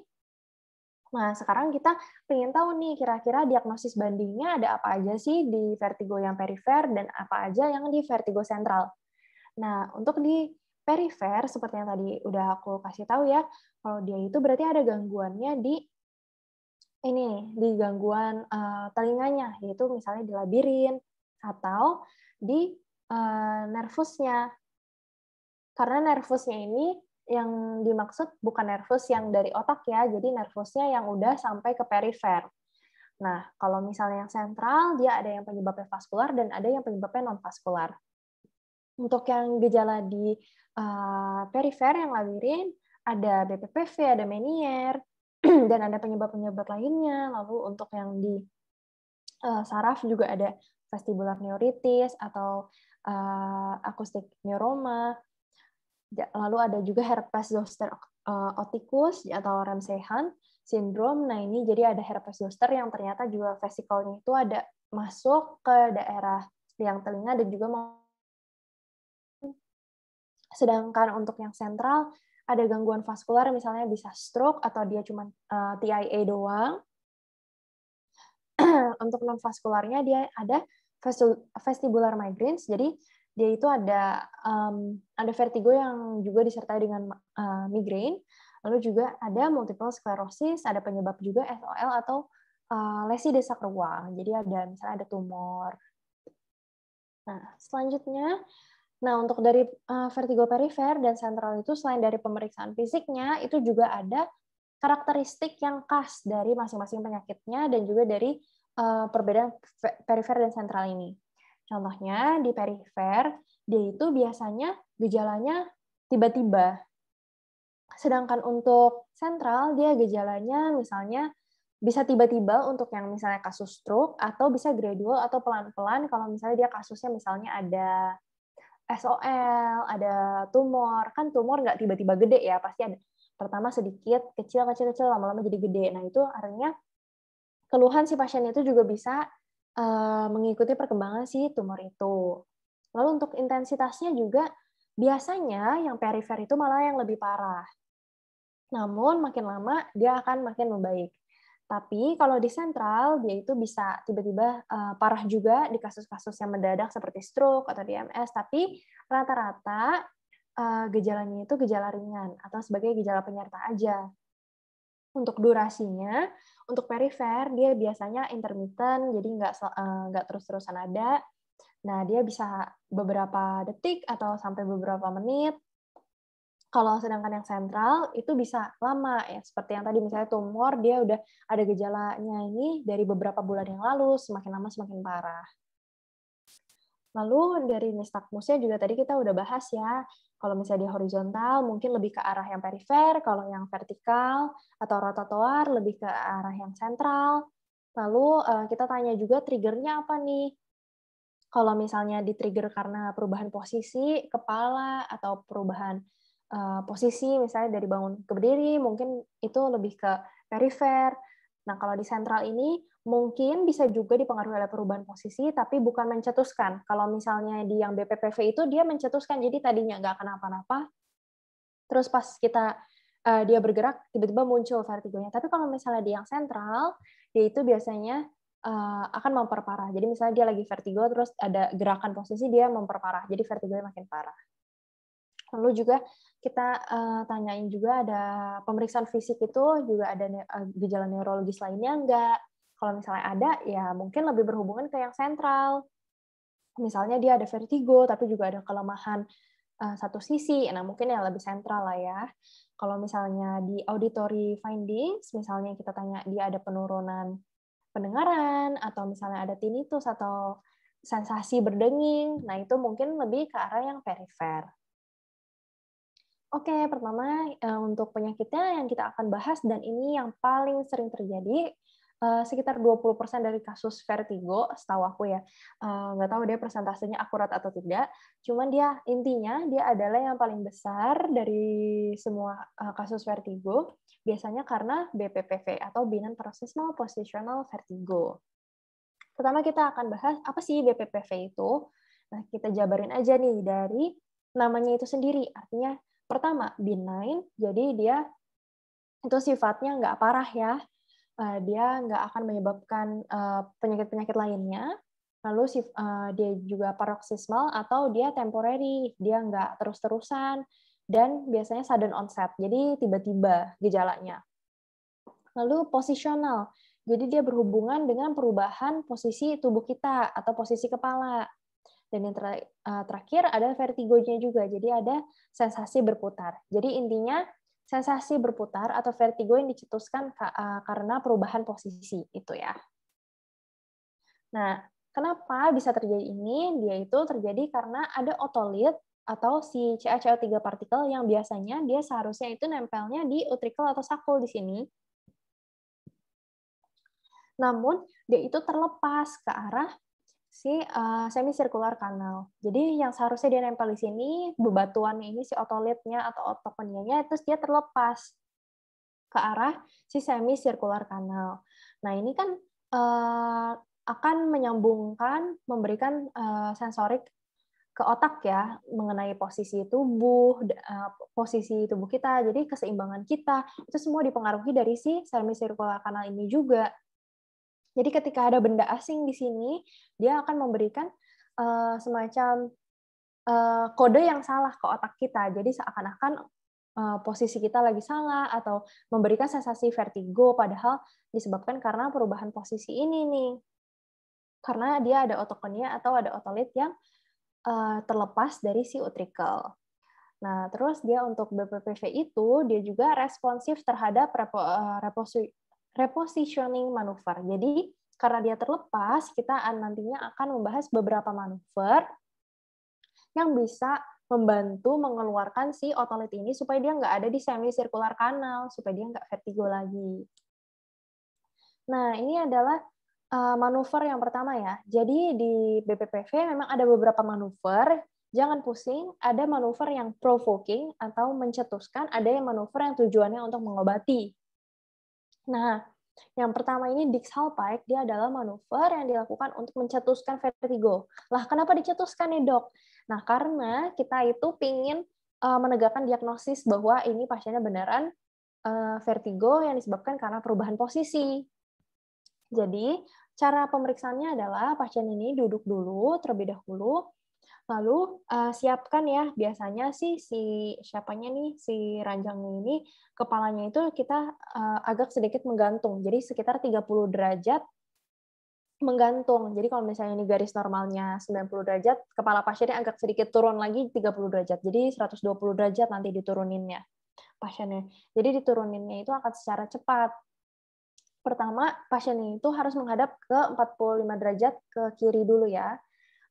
Nah, sekarang kita ingin tahu nih kira-kira diagnosis bandingnya ada apa aja sih di vertigo yang perifer dan apa aja yang di vertigo sentral. Nah, untuk di perifer seperti yang tadi udah aku kasih tahu ya, kalau dia itu berarti ada gangguannya di ini di gangguan uh, telinganya yaitu misalnya di labirin atau di uh, nervusnya karena nervusnya ini yang dimaksud bukan nervus yang dari otak ya jadi nervusnya yang udah sampai ke perifer nah kalau misalnya yang sentral dia ada yang penyebabnya vaskular dan ada yang penyebabnya non vaskular untuk yang gejala di uh, perifer yang labirin ada BPPV ada Menier Hmm. dan ada penyebab-penyebab lainnya. Lalu untuk yang di uh, saraf juga ada vestibular neuritis atau uh, eh, akustik neuroma. Lalu ada juga herpes zoster eh, otikus atau rem Hunt sindrom. Nah, ini jadi ada herpes zoster yang ternyata juga vesikelnya itu ada masuk ke daerah yang telinga dan juga sedangkan untuk yang sentral ada gangguan vaskular misalnya bisa stroke atau dia cuma uh, eh, TIA doang. Untuk non vaskularnya dia ada vestibular migraines, jadi dia itu ada um, ada vertigo yang juga disertai dengan uh, eh, migrain, lalu juga ada multiple sclerosis, ada penyebab juga SOL atau uh, lesi desak ruang. Jadi ada misalnya ada tumor. Nah, selanjutnya Nah, untuk dari eh, vertigo perifer dan sentral itu selain dari pemeriksaan fisiknya, itu juga ada karakteristik yang khas dari masing-masing penyakitnya dan juga dari eh, perbedaan perifer dan sentral ini. Contohnya di perifer, dia itu biasanya gejalanya tiba-tiba. Sedangkan untuk sentral, dia gejalanya misalnya bisa tiba-tiba untuk yang misalnya kasus stroke atau bisa gradual atau pelan-pelan kalau misalnya dia kasusnya misalnya ada SOL, ada tumor. Kan tumor nggak tiba-tiba gede ya, pasti ada. Pertama sedikit, kecil, kecil, kecil, lama-lama jadi gede. Nah, itu artinya keluhan si pasien itu juga bisa uh, mengikuti perkembangan si tumor itu. Lalu untuk intensitasnya juga biasanya yang perifer itu malah yang lebih parah. Namun makin lama dia akan makin membaik. Tapi kalau di sentral dia itu bisa tiba-tiba uh, parah juga di kasus-kasus yang mendadak seperti stroke atau DMS, tapi rata-rata uh, gejalanya itu gejala ringan atau sebagai gejala penyerta aja. Untuk durasinya, untuk perifer dia biasanya intermittent, jadi nggak uh, nggak terus-terusan ada. Nah dia bisa beberapa detik atau sampai beberapa menit kalau sedangkan yang sentral itu bisa lama ya, seperti yang tadi misalnya tumor dia udah ada gejalanya ini dari beberapa bulan yang lalu semakin lama semakin parah. Lalu dari nystagmusnya juga tadi kita udah bahas ya, kalau misalnya dia horizontal mungkin lebih ke arah yang perifer, kalau yang vertikal atau rototoar lebih ke arah yang sentral. Lalu eh, kita tanya juga triggernya apa nih? Kalau misalnya di-trigger karena perubahan posisi, kepala, atau perubahan uh, posisi misalnya dari bangun ke berdiri mungkin itu lebih ke perifer. Nah, kalau di sentral ini mungkin bisa juga dipengaruhi oleh perubahan posisi, tapi bukan mencetuskan. Kalau misalnya di yang BPPV itu dia mencetuskan, jadi tadinya nggak kenapa-napa, terus pas kita uh, dia bergerak, tiba-tiba muncul vertigonya. Tapi kalau misalnya di yang sentral, dia itu biasanya uh, akan memperparah. Jadi misalnya dia lagi vertigo, terus ada gerakan posisi, dia memperparah. Jadi vertigonya makin parah. Lalu juga kita uh, tanyain juga ada pemeriksaan fisik itu juga ada ne eh, gejala neurologis lainnya enggak. Kalau misalnya ada, ya mungkin lebih berhubungan ke yang sentral. Misalnya dia ada vertigo, tapi juga ada kelemahan uh, satu sisi. Nah, mungkin yang lebih sentral lah ya. Kalau misalnya di auditory findings, misalnya kita tanya dia ada penurunan pendengaran, atau misalnya ada tinnitus, atau sensasi berdenging, nah itu mungkin lebih ke arah yang perifer. Oke, pertama eh, untuk penyakitnya yang kita akan bahas dan ini yang paling sering terjadi eh, sekitar 20% dari kasus vertigo setahu aku ya. Eh, nggak tahu dia persentasenya akurat atau tidak. Cuman dia intinya dia adalah yang paling besar dari semua kasus vertigo. Biasanya karena BPPV atau Binan Paroxysmal Positional Vertigo. Pertama kita akan bahas apa sih BPPV itu. Nah, kita jabarin aja nih dari namanya itu sendiri. Artinya Pertama, benign, jadi dia itu sifatnya nggak parah ya, eh, dia nggak akan menyebabkan eh, penyakit-penyakit lainnya. Lalu eh, dia juga paroksismal atau dia temporary, dia nggak terus-terusan dan biasanya sudden onset, jadi tiba-tiba gejalanya. Lalu posisional, jadi dia berhubungan dengan perubahan posisi tubuh kita atau posisi kepala. Dan yang ter, eh, terakhir ada vertigonya juga, jadi ada sensasi berputar. Jadi intinya sensasi berputar atau vertigo yang dicetuskan eh, karena perubahan posisi itu ya. Nah, kenapa bisa terjadi ini? Dia itu terjadi karena ada otolit atau si CaCO3 partikel yang biasanya dia seharusnya itu nempelnya di utricle atau sakul di sini. Namun, dia itu terlepas ke arah si uh, semicircular kanal. Jadi yang seharusnya dia nempel di sini, bebatuan ini si otolitnya atau otopenianya itu dia terlepas ke arah si semi semicircular kanal. Nah, ini kan uh, akan menyambungkan memberikan uh, sensorik ke otak ya mengenai posisi tubuh, uh, posisi tubuh kita, jadi keseimbangan kita itu semua dipengaruhi dari si semi semicircular kanal ini juga. Jadi ketika ada benda asing di sini, dia akan memberikan uh, semacam uh, kode yang salah ke otak kita. Jadi seakan-akan uh, posisi kita lagi salah atau memberikan sensasi vertigo padahal disebabkan karena perubahan posisi ini nih. Karena dia ada otokonia atau ada otolit yang uh, terlepas dari si utrikel. Nah, terus dia untuk BPPV itu dia juga responsif terhadap repo, uh, reposi, repositioning manuver. Jadi karena dia terlepas, kita nantinya akan membahas beberapa manuver yang bisa membantu mengeluarkan si otolit ini supaya dia nggak ada di semi sirkular kanal, supaya dia nggak vertigo lagi. Nah, ini adalah eh, manuver yang pertama ya. Jadi di BPPV memang ada beberapa manuver. Jangan pusing, ada manuver yang provoking atau mencetuskan, ada yang manuver yang tujuannya untuk mengobati. Nah, yang pertama ini dix Pike, dia adalah manuver yang dilakukan untuk mencetuskan vertigo. Lah, kenapa dicetuskan nih dok? Nah, karena kita itu ingin uh, eh, menegakkan diagnosis bahwa ini pasiennya beneran uh, vertigo yang disebabkan karena perubahan posisi. Jadi, cara pemeriksaannya adalah pasien ini duduk dulu terlebih dahulu, Lalu uh, siapkan ya biasanya sih si siapanya nih si ranjangnya ini kepalanya itu kita uh, agak sedikit menggantung. Jadi sekitar 30 derajat menggantung. Jadi kalau misalnya ini garis normalnya 90 derajat, kepala pasiennya agak sedikit turun lagi 30 derajat. Jadi 120 derajat nanti dituruninnya pasiennya. Jadi dituruninnya itu akan secara cepat. Pertama, pasien itu harus menghadap ke 45 derajat ke kiri dulu ya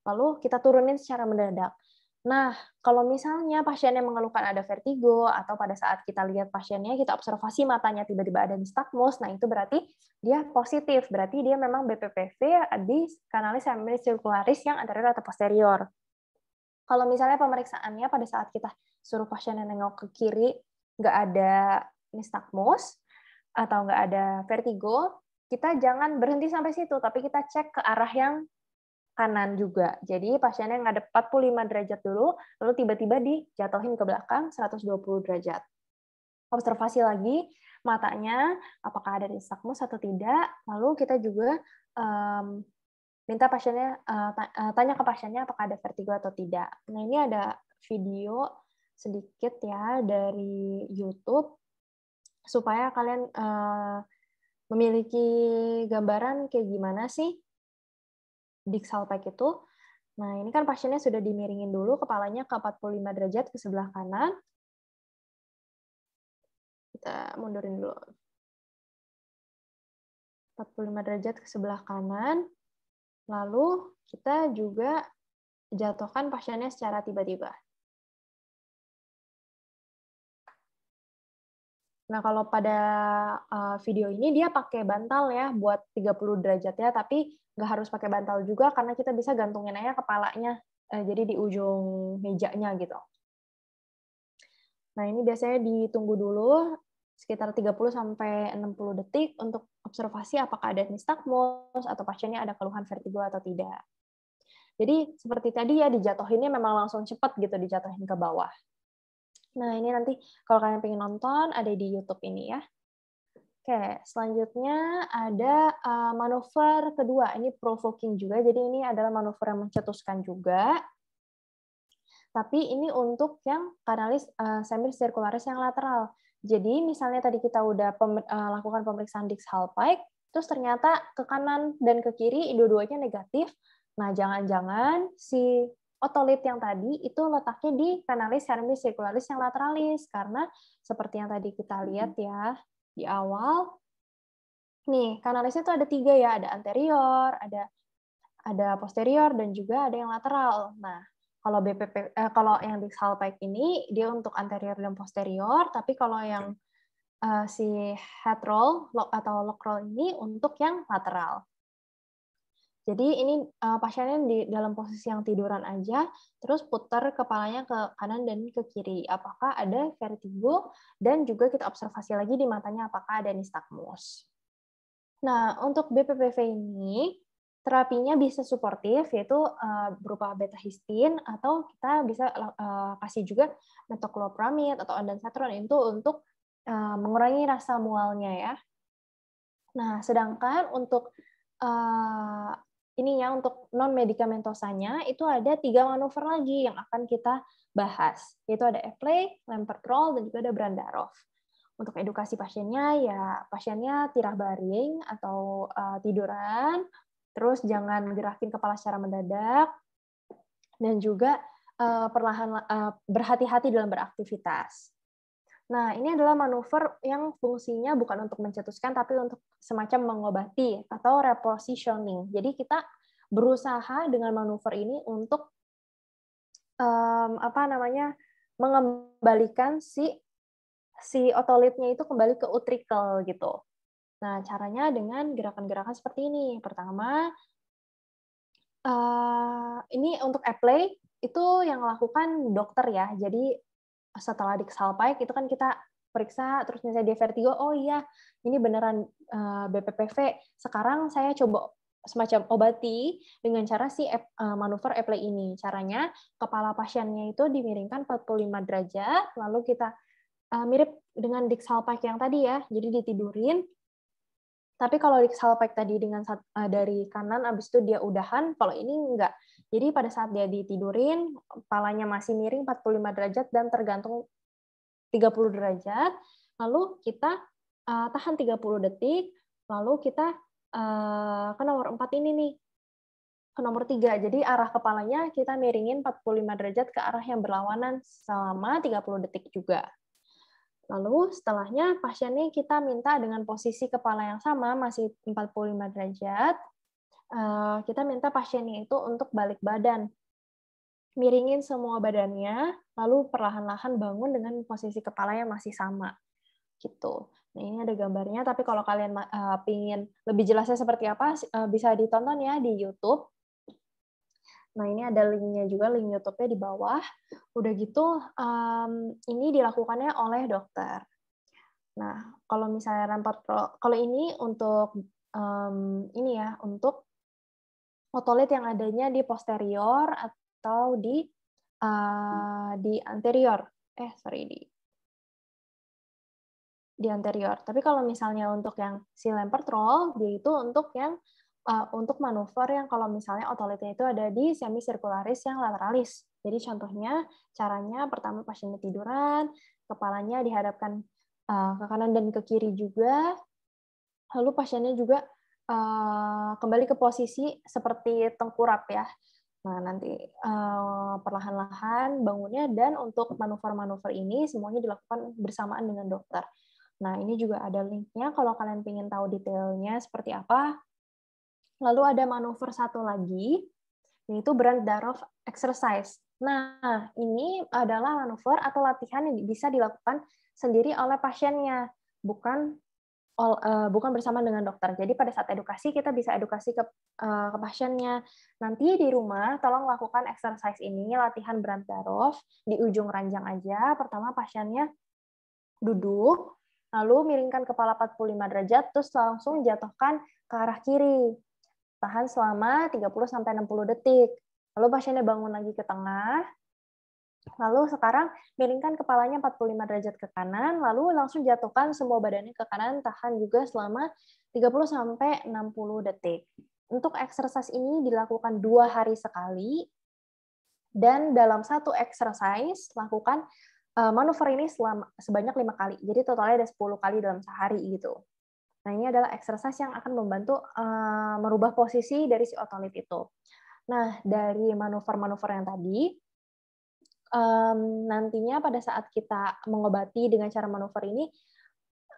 lalu kita turunin secara mendadak. Nah, kalau misalnya pasien yang mengeluhkan ada vertigo atau pada saat kita lihat pasiennya kita observasi matanya tiba-tiba ada nystagmus, nah itu berarti dia positif, berarti dia memang BPPV di kanalis heminis circularis yang anterior atau posterior. Kalau misalnya pemeriksaannya pada saat kita suruh pasiennya nengok ke kiri nggak ada nystagmus atau nggak ada vertigo, kita jangan berhenti sampai situ, tapi kita cek ke arah yang kanan juga. Jadi pasiennya ngadep 45 derajat dulu, lalu tiba-tiba dijatuhin ke belakang 120 derajat. Observasi lagi matanya, apakah ada nystagmus atau tidak. Lalu kita juga um, minta pasiennya uh, tanya ke pasiennya apakah ada vertigo atau tidak. Nah ini ada video sedikit ya dari YouTube supaya kalian uh, memiliki gambaran kayak gimana sih Diksalpek itu. Nah, ini kan pasiennya sudah dimiringin dulu kepalanya ke 45 derajat ke sebelah kanan. Kita mundurin dulu. 45 derajat ke sebelah kanan. Lalu kita juga jatuhkan pasiennya secara tiba-tiba. Nah, kalau pada eh, video ini dia pakai bantal ya buat 30 derajat ya, tapi nggak harus pakai bantal juga karena kita bisa gantungin aja kepalanya, eh, jadi di ujung mejanya gitu. Nah, ini biasanya ditunggu dulu sekitar 30 sampai 60 detik untuk observasi apakah ada nystagmus atau pasiennya ada keluhan vertigo atau tidak. Jadi seperti tadi ya dijatuhinnya memang langsung cepat gitu dijatuhin ke bawah. Nah, ini nanti kalau kalian pengen nonton, ada di YouTube ini ya. Oke, selanjutnya ada uh, manuver kedua. Ini provoking juga, jadi ini adalah manuver yang mencetuskan juga. Tapi ini untuk yang kanalis uh, semi-sirkularis yang lateral. Jadi misalnya tadi kita udah pem, uh, eh, lakukan pemeriksaan dix halpike, terus ternyata ke kanan dan ke kiri dua-duanya negatif. Nah, jangan-jangan si Otolit yang tadi itu letaknya di kanalis hermis circularis yang lateralis karena seperti yang tadi kita hmm. lihat ya di awal nih kanalisnya itu ada tiga ya ada anterior ada ada posterior dan juga ada yang lateral nah kalau BPP eh, kalau yang di Halpike ini dia untuk anterior dan posterior, tapi kalau yang uh, si head roll atau lock roll ini untuk yang lateral. Jadi ini uh, pasiennya di dalam posisi yang tiduran aja, terus putar kepalanya ke kanan dan ke kiri. Apakah ada vertigo dan juga kita observasi lagi di matanya apakah ada nystagmus. Nah, untuk BPPV ini terapinya bisa suportif yaitu uh, berupa beta histin atau kita bisa uh, kasih juga metoclopramid atau ondansetron itu untuk uh, mengurangi rasa mualnya ya. Nah, sedangkan untuk ini ininya untuk non medikamentosanya itu ada tiga manuver lagi yang akan kita bahas yaitu ada airplay, lamperprol dan juga ada Brandarov. Untuk edukasi pasiennya ya pasiennya tirah baring atau uh, tiduran, terus jangan gerakin kepala secara mendadak dan juga uh, perlahan uh, berhati-hati dalam beraktivitas. Nah, ini adalah manuver yang fungsinya bukan untuk mencetuskan, tapi untuk semacam mengobati atau repositioning. Jadi kita berusaha dengan manuver ini untuk um, apa namanya mengembalikan si si otolitnya itu kembali ke utrikel gitu. Nah, caranya dengan gerakan-gerakan seperti ini. Pertama, uh, ini untuk apply itu yang lakukan dokter ya. Jadi setelah di salpaik itu kan kita periksa terus misalnya dia vertigo oh iya ini beneran uh, eh, BPPV sekarang saya coba semacam obati dengan cara si eh, manuver eple ini. Caranya kepala pasiennya itu dimiringkan 45 derajat, lalu kita eh, mirip dengan diksalpak yang tadi ya, jadi ditidurin. Tapi kalau diksalpak tadi dengan dari kanan, abis itu dia udahan, kalau ini enggak. Jadi pada saat dia ditidurin, kepalanya masih miring 45 derajat dan tergantung 30 derajat. Lalu kita uh, tahan 30 detik, lalu kita uh, ke nomor 4 ini nih. Ke nomor 3. Jadi arah kepalanya kita miringin 45 derajat ke arah yang berlawanan selama 30 detik juga. Lalu setelahnya pasiennya kita minta dengan posisi kepala yang sama masih 45 derajat, Eh, kita minta pasiennya itu untuk balik badan. Miringin semua badannya, lalu perlahan-lahan bangun dengan posisi kepala yang masih sama. Gitu. Nah, ini ada gambarnya, tapi kalau kalian uh, pingin lebih jelasnya seperti apa, eh, bisa ditonton ya di YouTube. Nah, ini ada linknya juga, link YouTube-nya di bawah. Udah gitu, um, ini dilakukannya oleh dokter. Nah, kalau misalnya rampart kalau ini untuk um, ini ya, untuk otolit yang adanya di posterior atau di uh, di anterior. Eh, sorry di di anterior. Tapi kalau misalnya untuk yang si roll, dia itu untuk yang uh, untuk manuver yang kalau misalnya otolitnya itu ada di semisirkularis yang lateralis. Jadi contohnya caranya pertama pasiennya tiduran, kepalanya dihadapkan uh, ke kanan dan ke kiri juga. Lalu pasiennya juga Eh, kembali ke posisi seperti tengkurap ya. Nah, nanti eh, perlahan-lahan bangunnya dan untuk manuver-manuver ini semuanya dilakukan bersamaan dengan dokter. Nah, ini juga ada linknya kalau kalian ingin tahu detailnya seperti apa. Lalu ada manuver satu lagi, yaitu brand Brandarov Exercise. Nah, ini adalah manuver atau latihan yang bisa dilakukan sendiri oleh pasiennya, bukan all, uh, eh, bukan bersama dengan dokter. Jadi pada saat edukasi kita bisa edukasi ke uh, ke pasiennya. Nanti di rumah tolong lakukan exercise ini, latihan berat di ujung ranjang aja. Pertama pasiennya duduk, lalu miringkan kepala 45 derajat terus langsung jatuhkan ke arah kiri. Tahan selama 30 sampai 60 detik. Lalu pasiennya bangun lagi ke tengah, Lalu sekarang miringkan kepalanya 45 derajat ke kanan, lalu langsung jatuhkan semua badannya ke kanan, tahan juga selama 30 sampai 60 detik. Untuk exercise ini dilakukan dua hari sekali, dan dalam satu exercise lakukan eh, manuver ini selama, sebanyak lima kali. Jadi totalnya ada 10 kali dalam sehari gitu. Nah ini adalah exercise yang akan membantu uh, merubah posisi dari si otolit itu. Nah dari manuver-manuver yang tadi, um, nantinya pada saat kita mengobati dengan cara manuver ini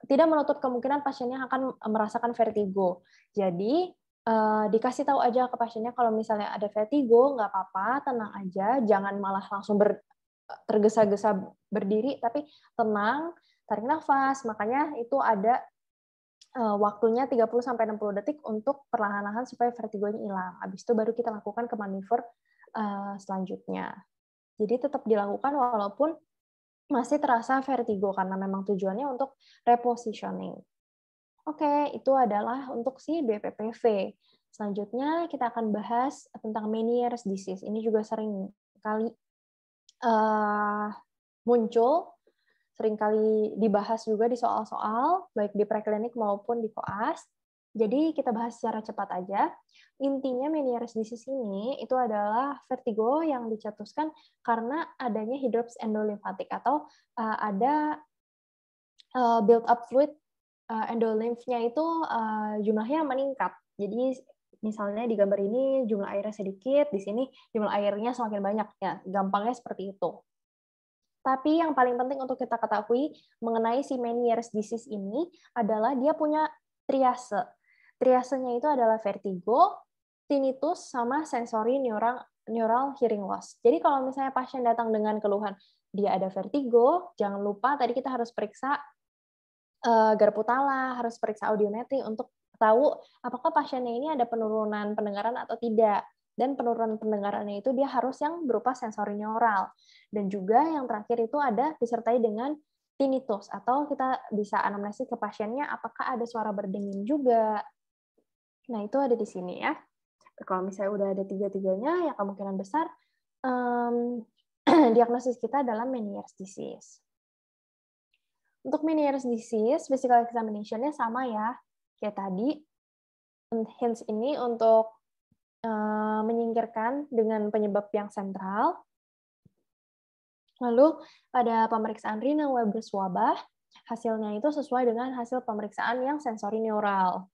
tidak menutup kemungkinan pasiennya akan merasakan vertigo. Jadi uh, dikasih tahu aja ke pasiennya kalau misalnya ada vertigo nggak apa-apa, tenang aja, jangan malah langsung ber, tergesa-gesa berdiri, tapi tenang, tarik nafas. Makanya itu ada eh, waktunya 30 sampai 60 detik untuk perlahan-lahan supaya vertigonya hilang. Habis itu baru kita lakukan ke manuver eh, selanjutnya. Jadi tetap dilakukan walaupun masih terasa vertigo karena memang tujuannya untuk repositioning. Oke, itu adalah untuk si BPPV. Selanjutnya kita akan bahas tentang Meniere's disease. Ini juga sering kali uh, muncul, sering kali dibahas juga di soal-soal, baik di preklinik maupun di koas. Jadi kita bahas secara cepat aja. Intinya Meniere's disease ini itu adalah vertigo yang dicetuskan karena adanya hidrops endolimfatik atau uh, ada uh, build up fluid uh, eh, endolimfnya itu uh, jumlahnya meningkat. Jadi misalnya di gambar ini jumlah airnya sedikit, di sini jumlah airnya semakin banyak ya. Gampangnya seperti itu. Tapi yang paling penting untuk kita ketahui mengenai si Meniere's disease ini adalah dia punya triase. Triasenya itu adalah vertigo, tinnitus, sama sensory neural, neural hearing loss. Jadi kalau misalnya pasien datang dengan keluhan dia ada vertigo, jangan lupa tadi kita harus periksa uh, garpu harus periksa audiometri untuk tahu apakah pasiennya ini ada penurunan pendengaran atau tidak. Dan penurunan pendengarannya itu dia harus yang berupa sensori neural. Dan juga yang terakhir itu ada disertai dengan tinnitus atau kita bisa anamnesis ke pasiennya apakah ada suara berdenging juga, Nah, itu ada di sini ya. Kalau misalnya udah ada tiga-tiganya, ya kemungkinan besar um, diagnosis kita adalah Meniere's disease. Untuk Meniere's disease, physical examination-nya sama ya, kayak tadi. Hints ini untuk uh, menyingkirkan dengan penyebab yang sentral. Lalu pada pemeriksaan renal web wabah, hasilnya itu sesuai dengan hasil pemeriksaan yang sensori neural.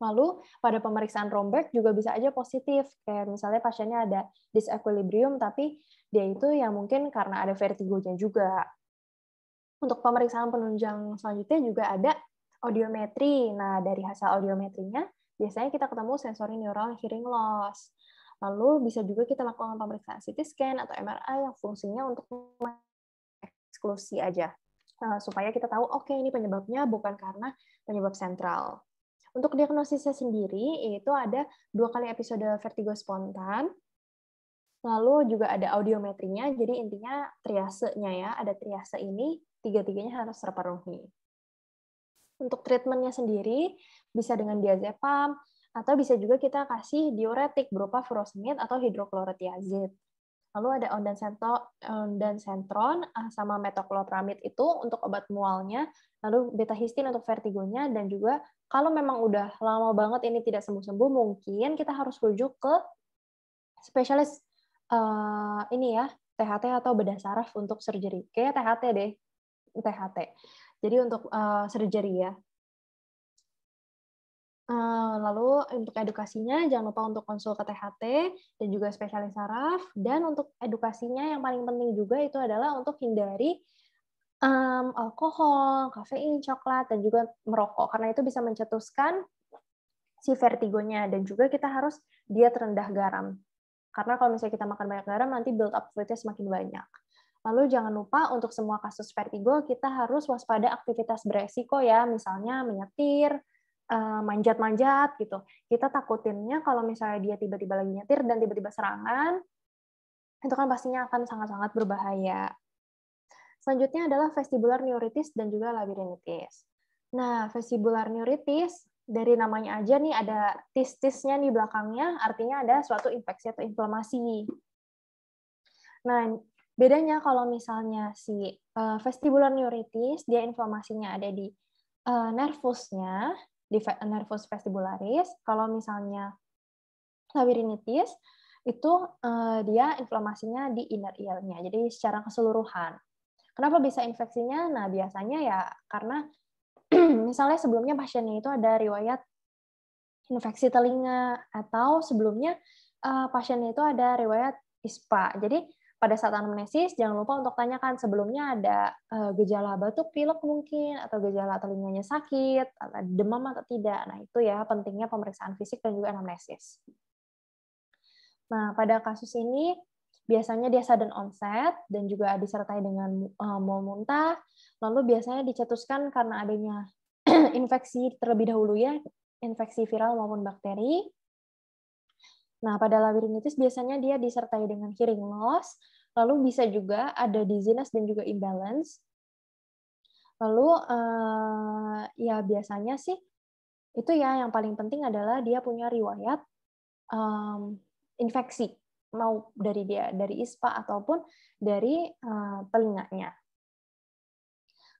Lalu pada pemeriksaan Romberg juga bisa aja positif, kayak misalnya pasiennya ada disequilibrium tapi dia itu yang mungkin karena ada vertigonya juga. Untuk pemeriksaan penunjang selanjutnya juga ada audiometri. Nah, dari hasil audiometrinya biasanya kita ketemu sensory neural hearing loss. Lalu bisa juga kita lakukan pemeriksaan CT scan atau MRI yang fungsinya untuk eksklusi aja. Nah, supaya kita tahu, oke okay, ini penyebabnya bukan karena penyebab sentral. Untuk diagnosisnya sendiri yaitu ada dua kali episode vertigo spontan, lalu juga ada audiometrinya. Jadi intinya triasenya ya, ada triase ini tiga-tiganya harus terpenuhi. Untuk treatmentnya sendiri bisa dengan diazepam atau bisa juga kita kasih diuretik berupa furosemid atau hidroklorotiazid. Lalu ada ondansetron ah, sama metoclopramid itu untuk obat mualnya, lalu betahistin untuk vertigonya dan juga kalau memang udah lama banget ini tidak sembuh-sembuh, mungkin kita harus rujuk ke spesialis uh, ini ya, THT atau bedah saraf untuk surgery. Kayaknya THT deh, THT. Jadi untuk uh, surgery ya. Uh, lalu untuk edukasinya jangan lupa untuk konsul ke THT dan juga spesialis saraf dan untuk edukasinya yang paling penting juga itu adalah untuk hindari um, alkohol, kafein, coklat, dan juga merokok karena itu bisa mencetuskan si vertigonya dan juga kita harus diet rendah garam karena kalau misalnya kita makan banyak garam nanti build up fluidnya semakin banyak. Lalu jangan lupa untuk semua kasus vertigo kita harus waspada aktivitas beresiko ya, misalnya menyetir, eh, manjat-manjat gitu. Kita takutinnya kalau misalnya dia tiba-tiba lagi nyetir dan tiba-tiba serangan, itu kan pastinya akan sangat-sangat berbahaya. Selanjutnya adalah vestibular neuritis dan juga labirinitis. Nah, vestibular neuritis dari namanya aja nih ada tis-tisnya nih belakangnya, artinya ada suatu infeksi atau inflamasi. Nah, bedanya kalau misalnya si uh, vestibular neuritis, dia inflamasinya ada di uh, nervusnya, di nervus vestibularis. Kalau misalnya labirinitis, itu eh, dia inflamasinya di inner ear-nya, jadi secara keseluruhan. Kenapa bisa infeksinya? Nah, biasanya ya karena misalnya sebelumnya pasiennya itu ada riwayat infeksi telinga atau sebelumnya uh, pasiennya itu ada riwayat ISPA. Jadi pada saat anamnesis jangan lupa untuk tanyakan sebelumnya ada eh, gejala batuk pilek mungkin atau gejala telinganya sakit, atau demam atau tidak. Nah, itu ya pentingnya pemeriksaan fisik dan juga anamnesis. Nah, pada kasus ini Biasanya dia sudden onset dan juga disertai dengan eh, mual muntah. Lalu biasanya dicetuskan karena adanya infeksi terlebih dahulu ya, infeksi viral maupun bakteri. Nah, pada labirinitis biasanya dia disertai dengan hearing loss, lalu bisa juga ada dizziness dan juga imbalance. Lalu uh, ya biasanya sih itu ya yang paling penting adalah dia punya riwayat um, infeksi mau dari dia dari ispa ataupun dari uh, telinganya.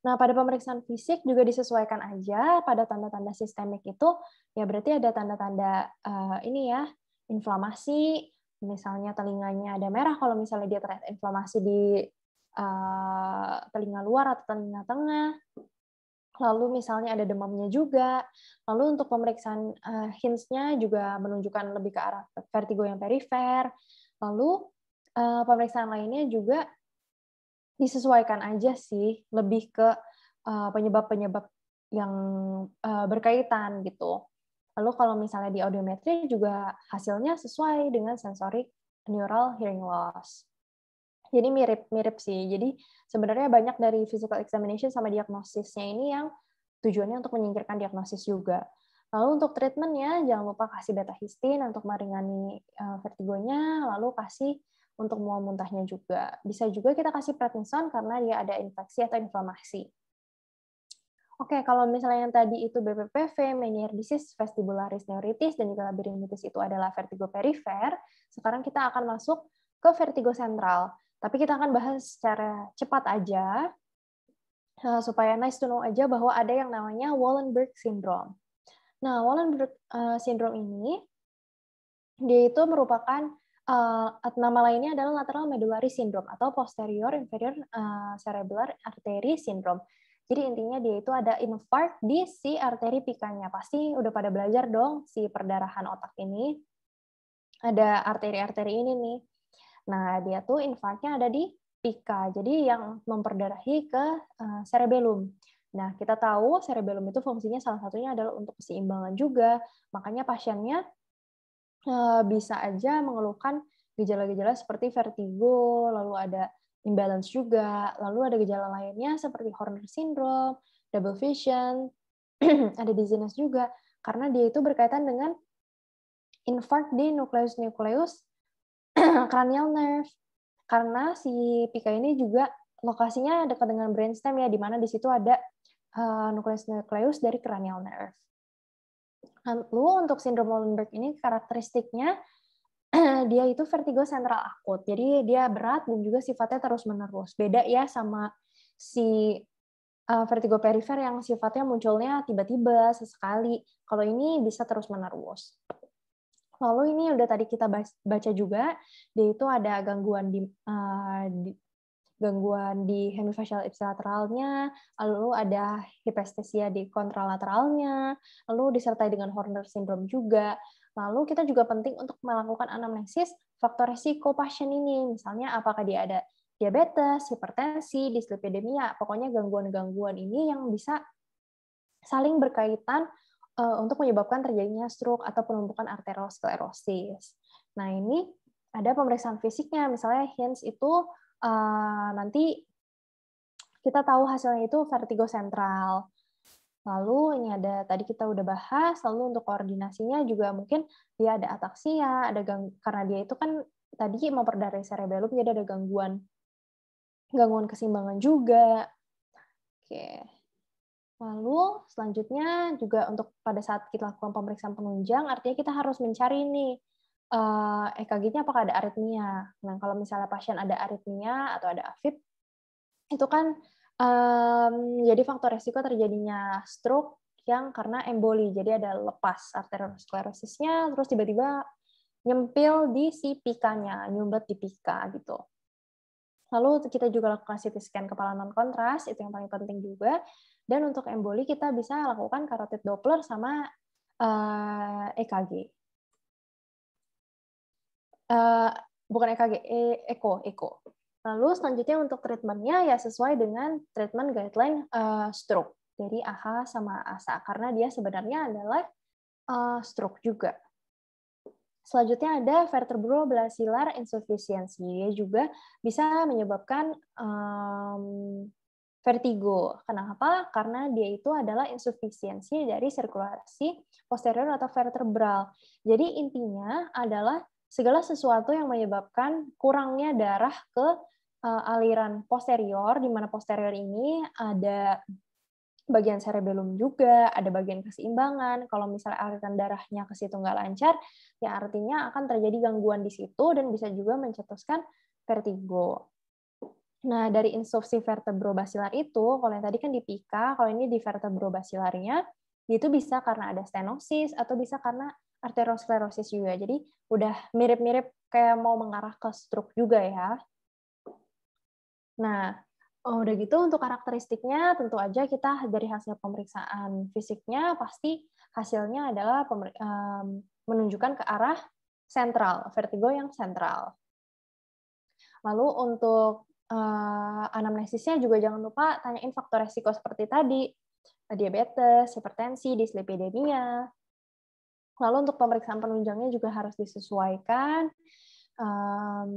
Nah, pada pemeriksaan fisik juga disesuaikan aja pada tanda-tanda sistemik itu ya berarti ada tanda-tanda uh, ini ya, inflamasi, misalnya telinganya ada merah kalau misalnya dia terlihat inflamasi di uh, telinga luar atau telinga tengah. Lalu misalnya ada demamnya juga. Lalu untuk pemeriksaan uh, hints nya juga menunjukkan lebih ke arah vertigo yang perifer. Lalu uh, pemeriksaan lainnya juga disesuaikan aja sih, lebih ke eh, penyebab-penyebab uh, yang uh, berkaitan gitu. Lalu kalau misalnya di audiometri juga hasilnya sesuai dengan sensorik neural hearing loss. Jadi mirip-mirip sih. Jadi sebenarnya banyak dari physical examination sama diagnosisnya ini yang tujuannya untuk menyingkirkan diagnosis juga. Lalu untuk treatmentnya jangan lupa kasih beta histin untuk meringani eh, vertigonya, lalu kasih untuk mual muntahnya juga. Bisa juga kita kasih prednisone karena dia ada infeksi atau inflamasi. Oke, kalau misalnya yang tadi itu BPPV, Meniere disease, vestibularis neuritis, dan juga labyrinthitis itu adalah vertigo perifer, sekarang kita akan masuk ke vertigo sentral. Tapi kita akan bahas secara cepat aja, eh, supaya nice to know aja bahwa ada yang namanya Wallenberg syndrome. Nah, Wallenberg uh, syndrome ini dia itu merupakan uh, nama lainnya adalah lateral medullary syndrome atau posterior inferior uh, eh, cerebellar artery syndrome. Jadi intinya dia itu ada infark di si arteri pikanya. Pasti udah pada belajar dong si perdarahan otak ini. Ada arteri-arteri ini nih. Nah, dia tuh infarknya ada di pika. Jadi yang memperdarahi ke uh, cerebellum. Nah, kita tahu cerebellum itu fungsinya salah satunya adalah untuk keseimbangan juga. Makanya pasiennya eh, bisa aja mengeluhkan gejala-gejala seperti vertigo, lalu ada imbalance juga, lalu ada gejala lainnya seperti Horner syndrome, double vision, ada dizziness juga karena dia itu berkaitan dengan infark di nukleus nucleus cranial nerve. Karena si Pika ini juga lokasinya dekat dengan brainstem ya, di mana di situ ada uh, eh, nukleus-nukleus dari cranial nerve. Lalu untuk sindrom Wallenberg ini karakteristiknya dia itu vertigo sentral akut. Jadi dia berat dan juga sifatnya terus-menerus. Beda ya sama si eh, vertigo perifer yang sifatnya munculnya tiba-tiba sesekali. Kalau ini bisa terus-menerus. Lalu ini udah tadi kita baca juga, dia itu ada gangguan di, uh, di gangguan di hemifacial ipsilateralnya, lalu ada hipestesia di kontralateralnya, lalu disertai dengan Horner syndrome juga. Lalu kita juga penting untuk melakukan anamnesis faktor resiko pasien ini, misalnya apakah dia ada diabetes, hipertensi, dislipidemia, pokoknya gangguan-gangguan ini yang bisa saling berkaitan eh, untuk menyebabkan terjadinya stroke atau penumpukan arteriosklerosis. Nah, ini ada pemeriksaan fisiknya, misalnya HINS itu Eh, nanti kita tahu hasilnya itu vertigo sentral. Lalu ini ada tadi kita udah bahas, lalu untuk koordinasinya juga mungkin dia ada ataksia, ada gang, karena dia itu kan tadi perdarai cerebellum jadi ada gangguan gangguan keseimbangan juga. Oke. Lalu selanjutnya juga untuk pada saat kita lakukan pemeriksaan penunjang artinya kita harus mencari nih uh, EKG-nya apakah ada aritmia. Nah, kalau misalnya pasien ada aritmia atau ada AFib, itu kan um, jadi faktor resiko terjadinya stroke yang karena emboli, jadi ada lepas arteriosklerosisnya, terus tiba-tiba nyempil di si pikanya, nyumbat di pika gitu. Lalu kita juga lakukan CT scan kepala non kontras, itu yang paling penting juga. Dan untuk emboli kita bisa lakukan karotid doppler sama uh, eh, EKG. Eh, bukan EKG, e, Eko, Eko. Lalu selanjutnya untuk treatmentnya ya sesuai dengan treatment guideline uh, stroke dari AHA sama ASA karena dia sebenarnya adalah uh, stroke juga. Selanjutnya ada basilar insufficiency. Dia juga bisa menyebabkan um, vertigo. Kenapa? Karena dia itu adalah insufisiensi dari sirkulasi posterior atau vertebral. Jadi intinya adalah segala sesuatu yang menyebabkan kurangnya darah ke uh, aliran posterior, di mana posterior ini ada bagian cerebellum juga, ada bagian keseimbangan. Kalau misalnya aliran darahnya ke situ nggak lancar, ya artinya akan terjadi gangguan di situ dan bisa juga mencetuskan vertigo. Nah, dari insufsi vertebrobasilar itu, kalau yang tadi kan di pika, kalau ini di vertebrobasilarnya, itu bisa karena ada stenosis atau bisa karena Arteriosklerosis juga. Jadi udah mirip-mirip kayak mau mengarah ke stroke juga ya. Nah, oh, udah gitu untuk karakteristiknya tentu aja kita dari hasil pemeriksaan fisiknya pasti hasilnya adalah menunjukkan ke arah sentral, vertigo yang sentral. Lalu untuk uh, anamnesisnya juga jangan lupa tanyain faktor resiko seperti tadi, diabetes, hipertensi, dislipidemia, Lalu untuk pemeriksaan penunjangnya juga harus disesuaikan. Um,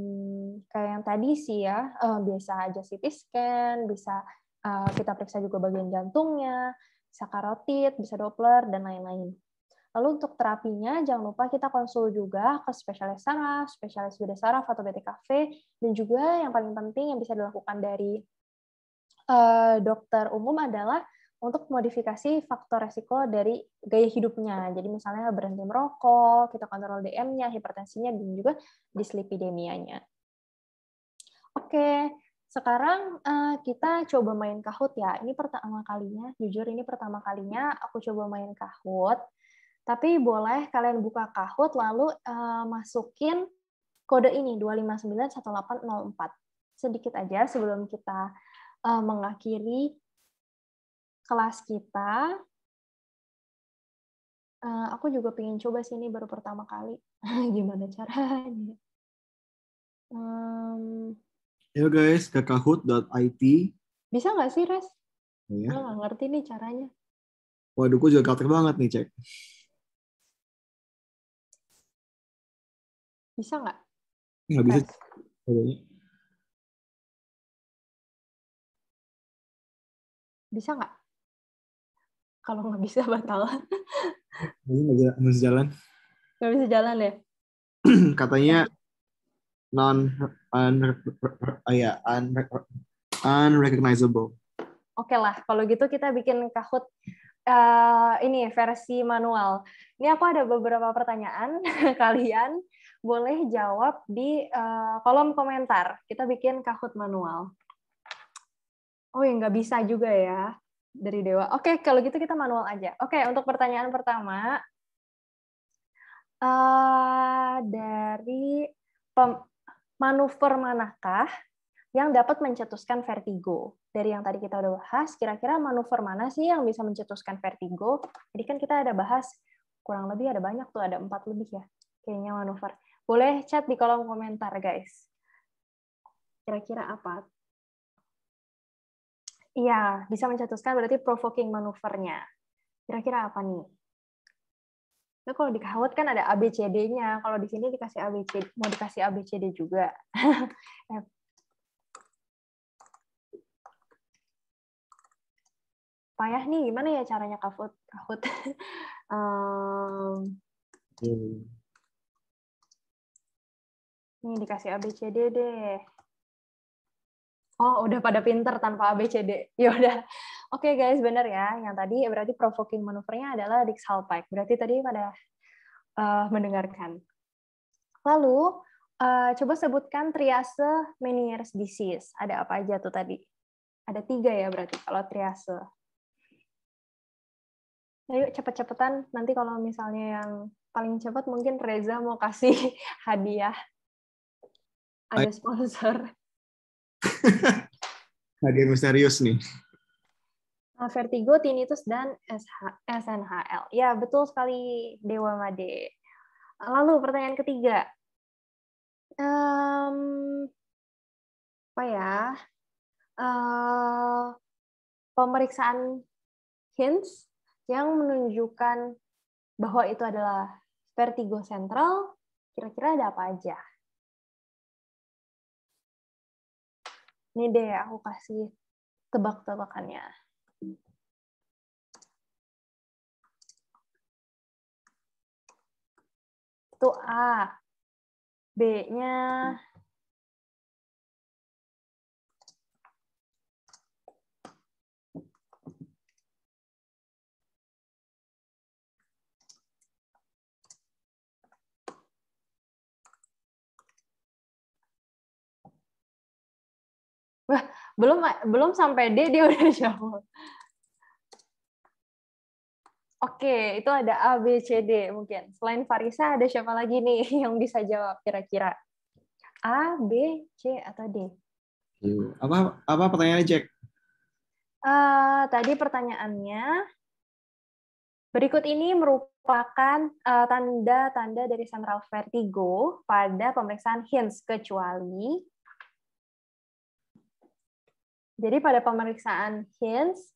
kayak yang tadi sih ya, uh, biasa aja CT scan, bisa uh, kita periksa juga bagian jantungnya, bisa karotid, bisa Doppler, dan lain-lain. Lalu untuk terapinya, jangan lupa kita konsul juga ke spesialis saraf, spesialis bedah saraf atau BTKV, dan juga yang paling penting yang bisa dilakukan dari uh, dokter umum adalah untuk modifikasi faktor resiko dari gaya hidupnya. Jadi misalnya berhenti merokok, kita kontrol DM-nya, hipertensinya, dan juga dislipidemianya. Oke, sekarang eh, kita coba main kahut ya. Ini pertama kalinya, jujur ini pertama kalinya aku coba main kahut. Tapi boleh kalian buka kahut lalu eh, masukin kode ini 2591804. Sedikit aja sebelum kita eh, mengakhiri kelas kita. Uh, aku juga pengen coba sih ini baru pertama kali. Gimana caranya? Um, ya guys, ke kahoot.it. Bisa nggak sih, Res? Iya. nggak ngerti nih caranya. Waduh, gue juga gaptek banget nih, Cek. Bisa nggak? Nggak bisa. Bisa nggak? kalau nggak bisa batal nggak bisa jalan nggak bisa jalan ya katanya non un, ya un, unrecognizable oke lah kalau gitu kita bikin kahut uh, eh, ini versi manual. Ini aku ada beberapa pertanyaan kalian boleh jawab di uh, kolom komentar. Kita bikin kahut manual. Oh ya nggak bisa juga ya dari Dewa. Oke, okay, kalau gitu kita manual aja. Oke, okay, untuk pertanyaan pertama uh, dari pem- manuver manakah yang dapat mencetuskan vertigo? Dari yang tadi kita udah bahas, kira-kira manuver mana sih yang bisa mencetuskan vertigo? Jadi kan kita ada bahas kurang lebih ada banyak tuh, ada empat lebih ya kayaknya manuver. Boleh chat di kolom komentar guys. Kira-kira apa Iya, bisa mencetuskan berarti provoking manuvernya. Kira-kira apa nih? Nah, kalau di Kahwat kan ada ABCD-nya. Kalau di sini dikasih ABCD, mau dikasih ABCD juga. Payah nih, gimana ya caranya kahut? Kahwat. um, hmm. dikasih ABCD deh. Oh, udah pada pinter tanpa ABCD. Ya udah. Oke okay, guys, bener ya. Yang tadi berarti provoking manuvernya adalah Dixal Pike. Berarti tadi pada uh, mendengarkan. Lalu uh, coba sebutkan triase Meniere's disease. Ada apa aja tuh tadi? Ada tiga ya berarti kalau triase. Ayo nah, cepet-cepetan. Nanti kalau misalnya yang paling cepat mungkin Reza mau kasih hadiah. Ada sponsor ada nah, yang misterius nih. Nah, vertigo, tinnitus, dan SNHL. Ya, betul sekali Dewa Made. Lalu pertanyaan ketiga. Um, apa ya? Uh, pemeriksaan hints yang menunjukkan bahwa itu adalah vertigo sentral, kira-kira ada apa aja? Nih deh aku kasih tebak-tebakannya. Itu A. B-nya belum belum sampai D dia udah jawab. Oke, itu ada A, B, C, D mungkin. Selain Farisa, ada siapa lagi nih yang bisa jawab kira-kira? A, B, C, atau D? Hmm, apa apa pertanyaannya, Jack? Uh, tadi pertanyaannya, berikut ini merupakan eh, tanda-tanda dari central vertigo pada pemeriksaan HINS, kecuali jadi pada pemeriksaan HINS,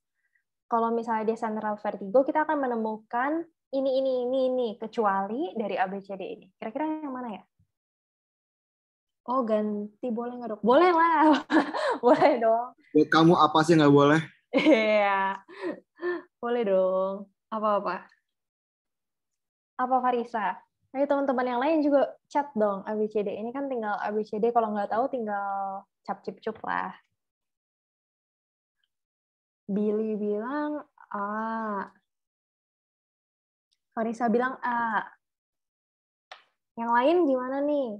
kalau misalnya dia central vertigo, kita akan menemukan ini, ini, ini, ini, kecuali dari ABCD ini. Kira-kira yang mana ya? Oh, ganti boleh nggak dok? Boleh lah, boleh dong. Kamu apa sih nggak boleh? Iya, boleh dong. Apa-apa? Apa Farisa? Ayo teman-teman yang lain juga chat dong ABCD. Ini kan tinggal ABCD, kalau nggak tahu tinggal cap cip cup lah. Billy bilang A. Farisa bilang A. Yang lain gimana nih?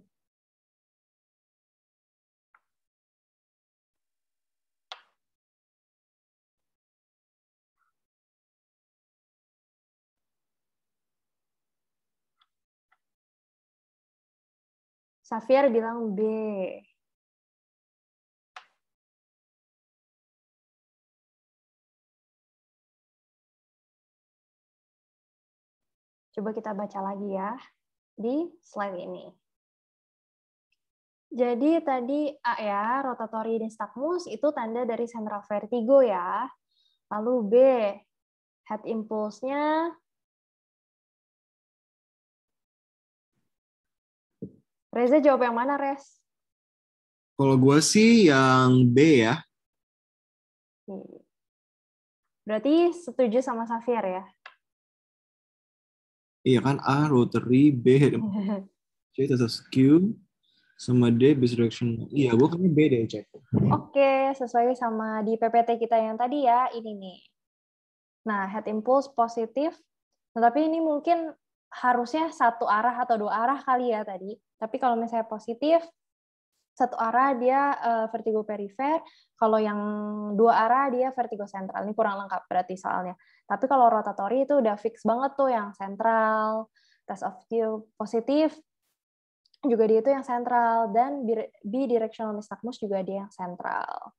Safir bilang B. Coba kita baca lagi ya di slide ini. Jadi tadi A ya, rotatory nystagmus itu tanda dari central vertigo ya. Lalu B, head impulse-nya Reza jawab yang mana, Res? Kalau gue sih yang B ya. Berarti setuju sama Safir ya? Iya kan A rotary, B C terus Q sama D direction. Iya, gua kan B deh cek. Oke, sesuai sama di PPT kita yang tadi ya, ini nih. Nah, head impulse positif, tetapi ini mungkin harusnya satu arah atau dua arah kali ya tadi. Tapi kalau misalnya positif, satu arah dia eh, vertigo perifer, kalau yang dua arah dia vertigo sentral. Ini kurang lengkap berarti soalnya. Tapi kalau rotatory itu udah fix banget tuh yang sentral, test of view positif juga dia itu yang sentral dan bidirectional nystagmus juga dia yang sentral.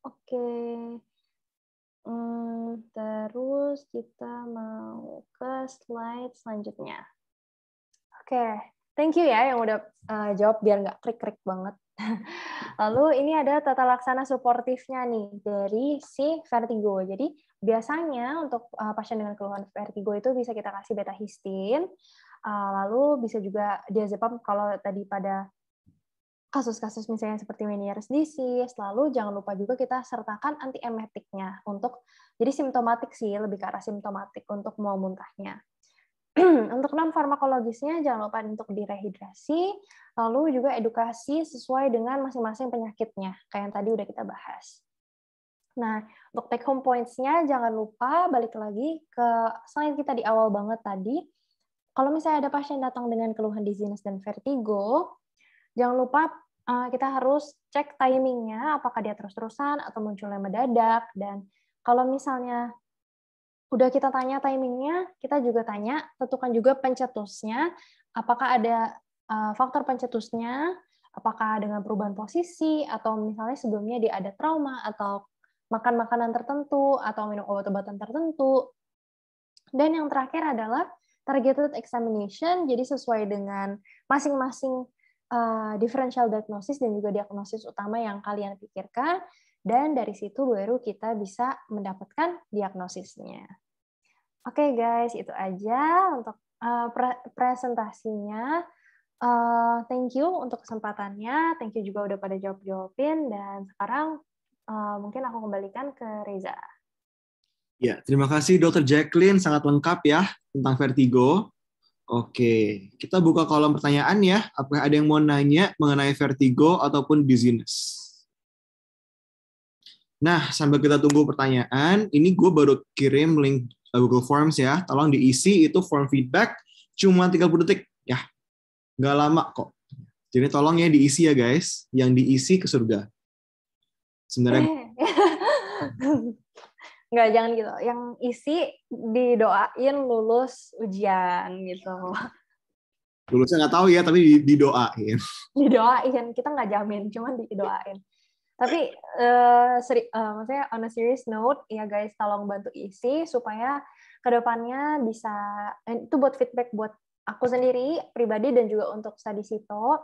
Oke. Okay. Hmm, terus kita mau ke slide selanjutnya. Oke, okay. thank you ya yang udah uh, jawab biar nggak krik-krik banget. Lalu ini ada tata laksana suportifnya nih dari si vertigo. Jadi biasanya untuk uh, pasien dengan keluhan vertigo itu bisa kita kasih beta histin, uh, lalu bisa juga diazepam kalau tadi pada kasus-kasus misalnya seperti Meniere's disease, lalu jangan lupa juga kita sertakan antiemetiknya untuk jadi simptomatik sih lebih ke arah simptomatik untuk mau muntahnya. untuk non farmakologisnya jangan lupa untuk direhidrasi, lalu juga edukasi sesuai dengan masing-masing penyakitnya, kayak yang tadi udah kita bahas. Nah, untuk take home points-nya jangan lupa balik lagi ke slide kita di awal banget tadi. Kalau misalnya ada pasien datang dengan keluhan dizziness dan vertigo, jangan lupa eh, kita harus cek timingnya, apakah dia terus-terusan atau munculnya mendadak, dan kalau misalnya udah kita tanya timingnya, kita juga tanya, tentukan juga pencetusnya, apakah ada eh, faktor pencetusnya, apakah dengan perubahan posisi, atau misalnya sebelumnya dia ada trauma, atau makan makanan tertentu, atau minum obat-obatan tertentu. Dan yang terakhir adalah targeted examination, jadi sesuai dengan masing-masing eh, differential diagnosis dan juga diagnosis utama yang kalian pikirkan, dan dari situ baru kita bisa mendapatkan diagnosisnya. Oke okay guys, itu aja untuk eh, presentasinya. Eh, thank you untuk kesempatannya. Thank you juga udah pada jawab-jawabin. Dan sekarang eh, mungkin aku kembalikan ke Reza. Ya, terima kasih Dr. Jacqueline. Sangat lengkap ya tentang vertigo. Oke, kita buka kolom pertanyaan ya. Apakah ada yang mau nanya mengenai vertigo ataupun dizziness? Nah, sambil kita tunggu pertanyaan, ini gue baru kirim link eh, Google Forms ya. Tolong diisi itu form feedback cuma 30 detik ya. Nggak lama kok. Jadi tolong ya diisi ya guys, yang diisi ke surga. Sebenarnya eh. Nggak, jangan gitu. Yang isi didoain lulus ujian gitu. Lulusnya nggak tahu ya, tapi didoain. Didoain, kita nggak jamin, cuman didoain. Tapi uh, seri, uh, maksudnya on a serious note, ya guys tolong bantu isi supaya kedepannya bisa eh, itu buat feedback buat aku sendiri pribadi dan juga untuk study sito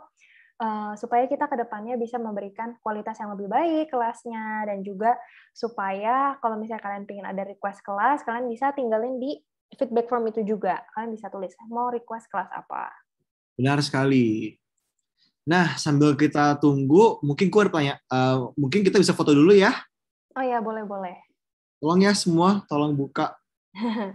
uh, supaya kita kedepannya bisa memberikan kualitas yang lebih baik kelasnya dan juga supaya kalau misalnya kalian ingin ada request kelas kalian bisa tinggalin di feedback form itu juga kalian bisa tulis mau request kelas apa benar sekali Nah, sambil kita tunggu, mungkin gue ada uh, mungkin kita bisa foto dulu ya. Oh ya, boleh-boleh. Tolong ya semua, tolong buka uh,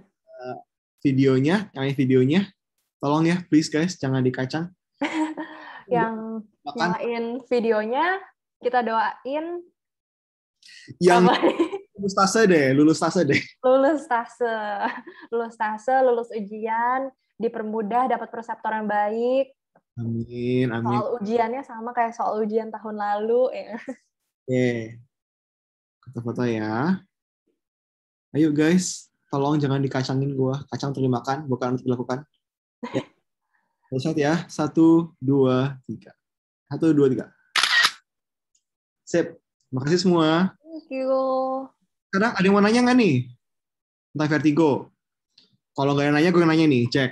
videonya, yang videonya. Tolong ya, please guys, jangan dikacang. yang Makan. nyalain videonya, kita doain. Yang lulus tase deh, lulus tase deh. Lulus tase, lulus tase, lulus ujian, dipermudah, dapat perseptor yang baik, Amin, amin. Soal ujiannya sama kayak soal ujian tahun lalu. Ya. Oke. Foto-foto ya. Ayo guys, tolong jangan dikacangin gua. Kacang terima kan, bukan untuk dilakukan. Ya. Lihat ya. Satu, dua, tiga. Satu, dua, tiga. Sip. Makasih semua. Thank you. Sekarang ada yang mau nanya nggak nih? Tentang vertigo. Kalau nggak ada yang nanya, gue nanya nih. Cek.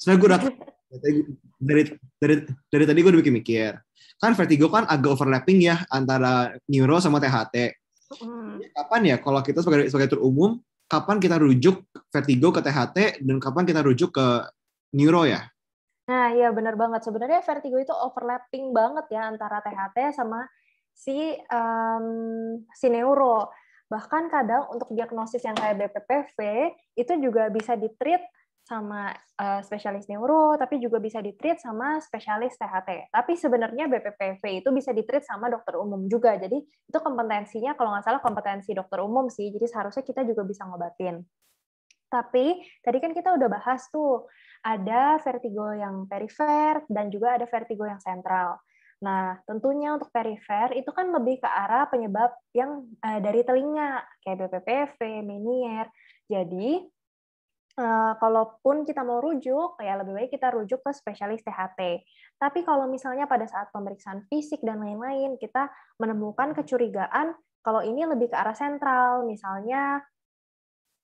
Sebenarnya gue udah dari dari dari tadi gue udah mikir-mikir kan vertigo kan agak overlapping ya antara neuro sama THT kapan ya kalau kita sebagai sebagai tur umum kapan kita rujuk vertigo ke THT dan kapan kita rujuk ke neuro ya nah iya benar banget sebenarnya vertigo itu overlapping banget ya antara THT sama si um, si neuro bahkan kadang untuk diagnosis yang kayak BPPV itu juga bisa ditreat sama uh, spesialis neuro, tapi juga bisa ditreat sama spesialis THT. Tapi sebenarnya BPPV itu bisa ditreat sama dokter umum juga. Jadi itu kompetensinya kalau nggak salah kompetensi dokter umum sih. Jadi seharusnya kita juga bisa ngobatin. Tapi tadi kan kita udah bahas tuh ada vertigo yang perifer dan juga ada vertigo yang sentral. Nah, tentunya untuk perifer itu kan lebih ke arah penyebab yang uh, dari telinga kayak BPPV, Menier. Jadi Eh, kalaupun kita mau rujuk, ya lebih baik kita rujuk ke spesialis THT. Tapi kalau misalnya pada saat pemeriksaan fisik dan lain-lain, kita menemukan kecurigaan kalau ini lebih ke arah sentral, misalnya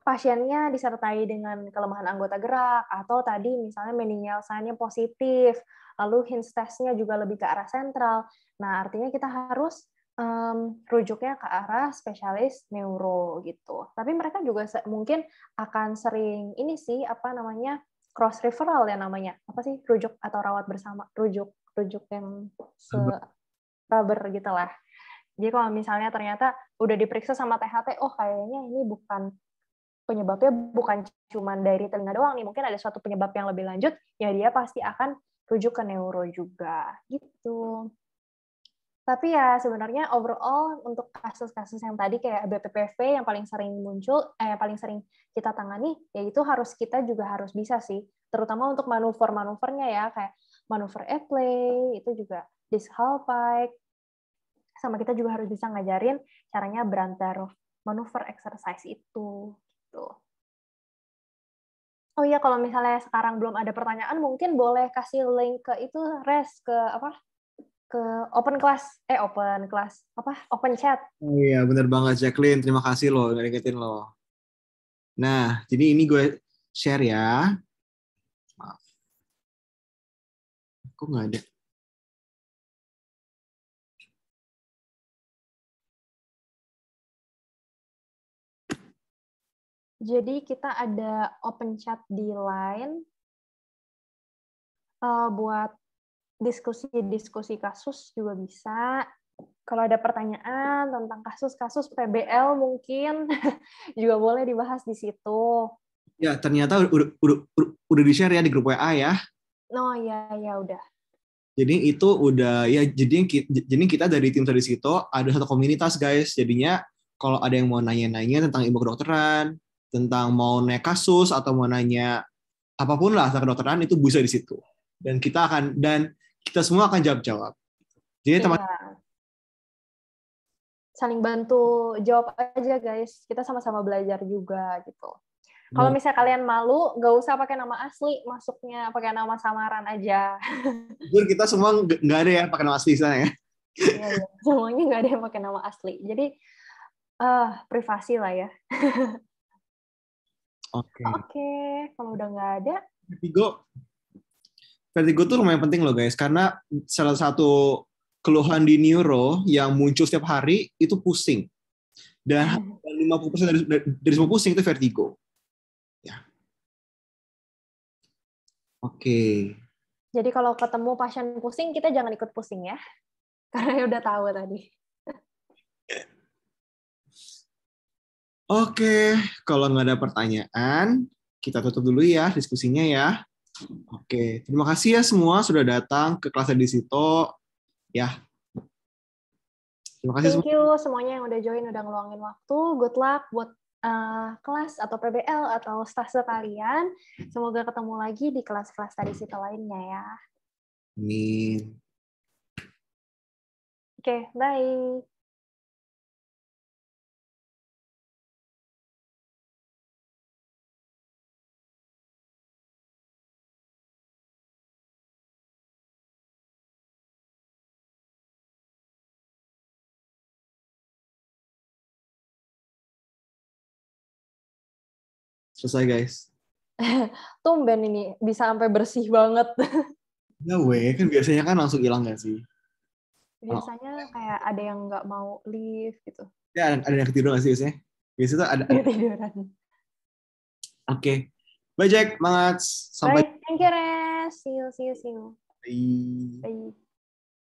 pasiennya disertai dengan kelemahan anggota gerak, atau tadi misalnya menial sign positif, lalu hinge test juga lebih ke arah sentral. Nah, artinya kita harus um, rujuknya ke arah spesialis neuro gitu. Tapi mereka juga mungkin akan sering ini sih apa namanya cross referral ya namanya apa sih rujuk atau rawat bersama rujuk rujuk yang se rubber gitulah. Jadi kalau misalnya ternyata udah diperiksa sama THT, oh kayaknya ini bukan penyebabnya bukan cuma dari telinga doang nih, mungkin ada suatu penyebab yang lebih lanjut, ya dia pasti akan rujuk ke neuro juga gitu. Tapi ya sebenarnya overall untuk kasus-kasus yang tadi kayak BPPV yang paling sering muncul, eh paling sering kita tangani, yaitu harus kita juga harus bisa sih, terutama untuk manuver-manuvernya ya kayak manuver airplay itu juga dishalpike sama kita juga harus bisa ngajarin caranya berantar manuver exercise itu gitu. Oh iya kalau misalnya sekarang belum ada pertanyaan mungkin boleh kasih link ke itu res ke apa ke open class eh open class apa open chat oh, iya bener banget Jacqueline terima kasih loh udah lo nah jadi ini gue share ya maaf kok nggak ada Jadi kita ada open chat di Line uh, buat diskusi-diskusi kasus juga bisa. Kalau ada pertanyaan tentang kasus-kasus PBL mungkin juga boleh dibahas di situ. Ya, ternyata udah udah, udah di-share ya di grup WA ya. No, ya ya udah. Jadi itu udah ya jadi jadi kita dari tim dari situ ada satu komunitas guys. Jadinya kalau ada yang mau nanya-nanya tentang ilmu kedokteran, tentang mau naik kasus atau mau nanya apapun lah tentang kedokteran itu bisa di situ. Dan kita akan dan kita semua akan jawab-jawab. Jadi ya. teman saling bantu jawab aja guys. Kita sama-sama belajar juga gitu. Kalau misalnya kalian malu, gak usah pakai nama asli masuknya, pakai nama samaran aja. Jujur kita semua nggak ada ya pakai nama asli sana ya. Iya, iya. Semuanya nggak ada yang pakai nama asli. Jadi uh, privasi lah ya. Oke. Okay. Oke, okay. kalau udah nggak ada. Tigo, vertigo tuh lumayan penting loh guys karena salah satu keluhan di neuro yang muncul setiap hari itu pusing dan 50% hmm. dari, dari semua pusing itu vertigo ya oke okay. jadi kalau ketemu pasien pusing kita jangan ikut pusing ya karena ya udah tahu tadi Oke, okay. kalau nggak ada pertanyaan, kita tutup dulu ya diskusinya ya. Oke, terima kasih ya semua sudah datang ke kelas situ. Ya. Terima kasih Thank semua. semuanya yang udah join, udah ngeluangin waktu. Good luck buat uh, kelas atau PBL atau stase kalian. Semoga ketemu lagi di kelas-kelas tadi sita lainnya ya. Amin. Oke, okay, bye. Selesai guys. Tumben ini bisa sampai bersih banget. No way, kan biasanya kan langsung hilang gak sih? Biasanya oh. kayak ada yang nggak mau leave gitu. Ya, ada, ada yang ketiduran gak sih biasanya? Biasanya tuh ada. Ketiduran. Oke. Okay. Bye Jack, mangat. Sampai. Bye. Thank you, Res. See you, see you, see you. Bye. Bye.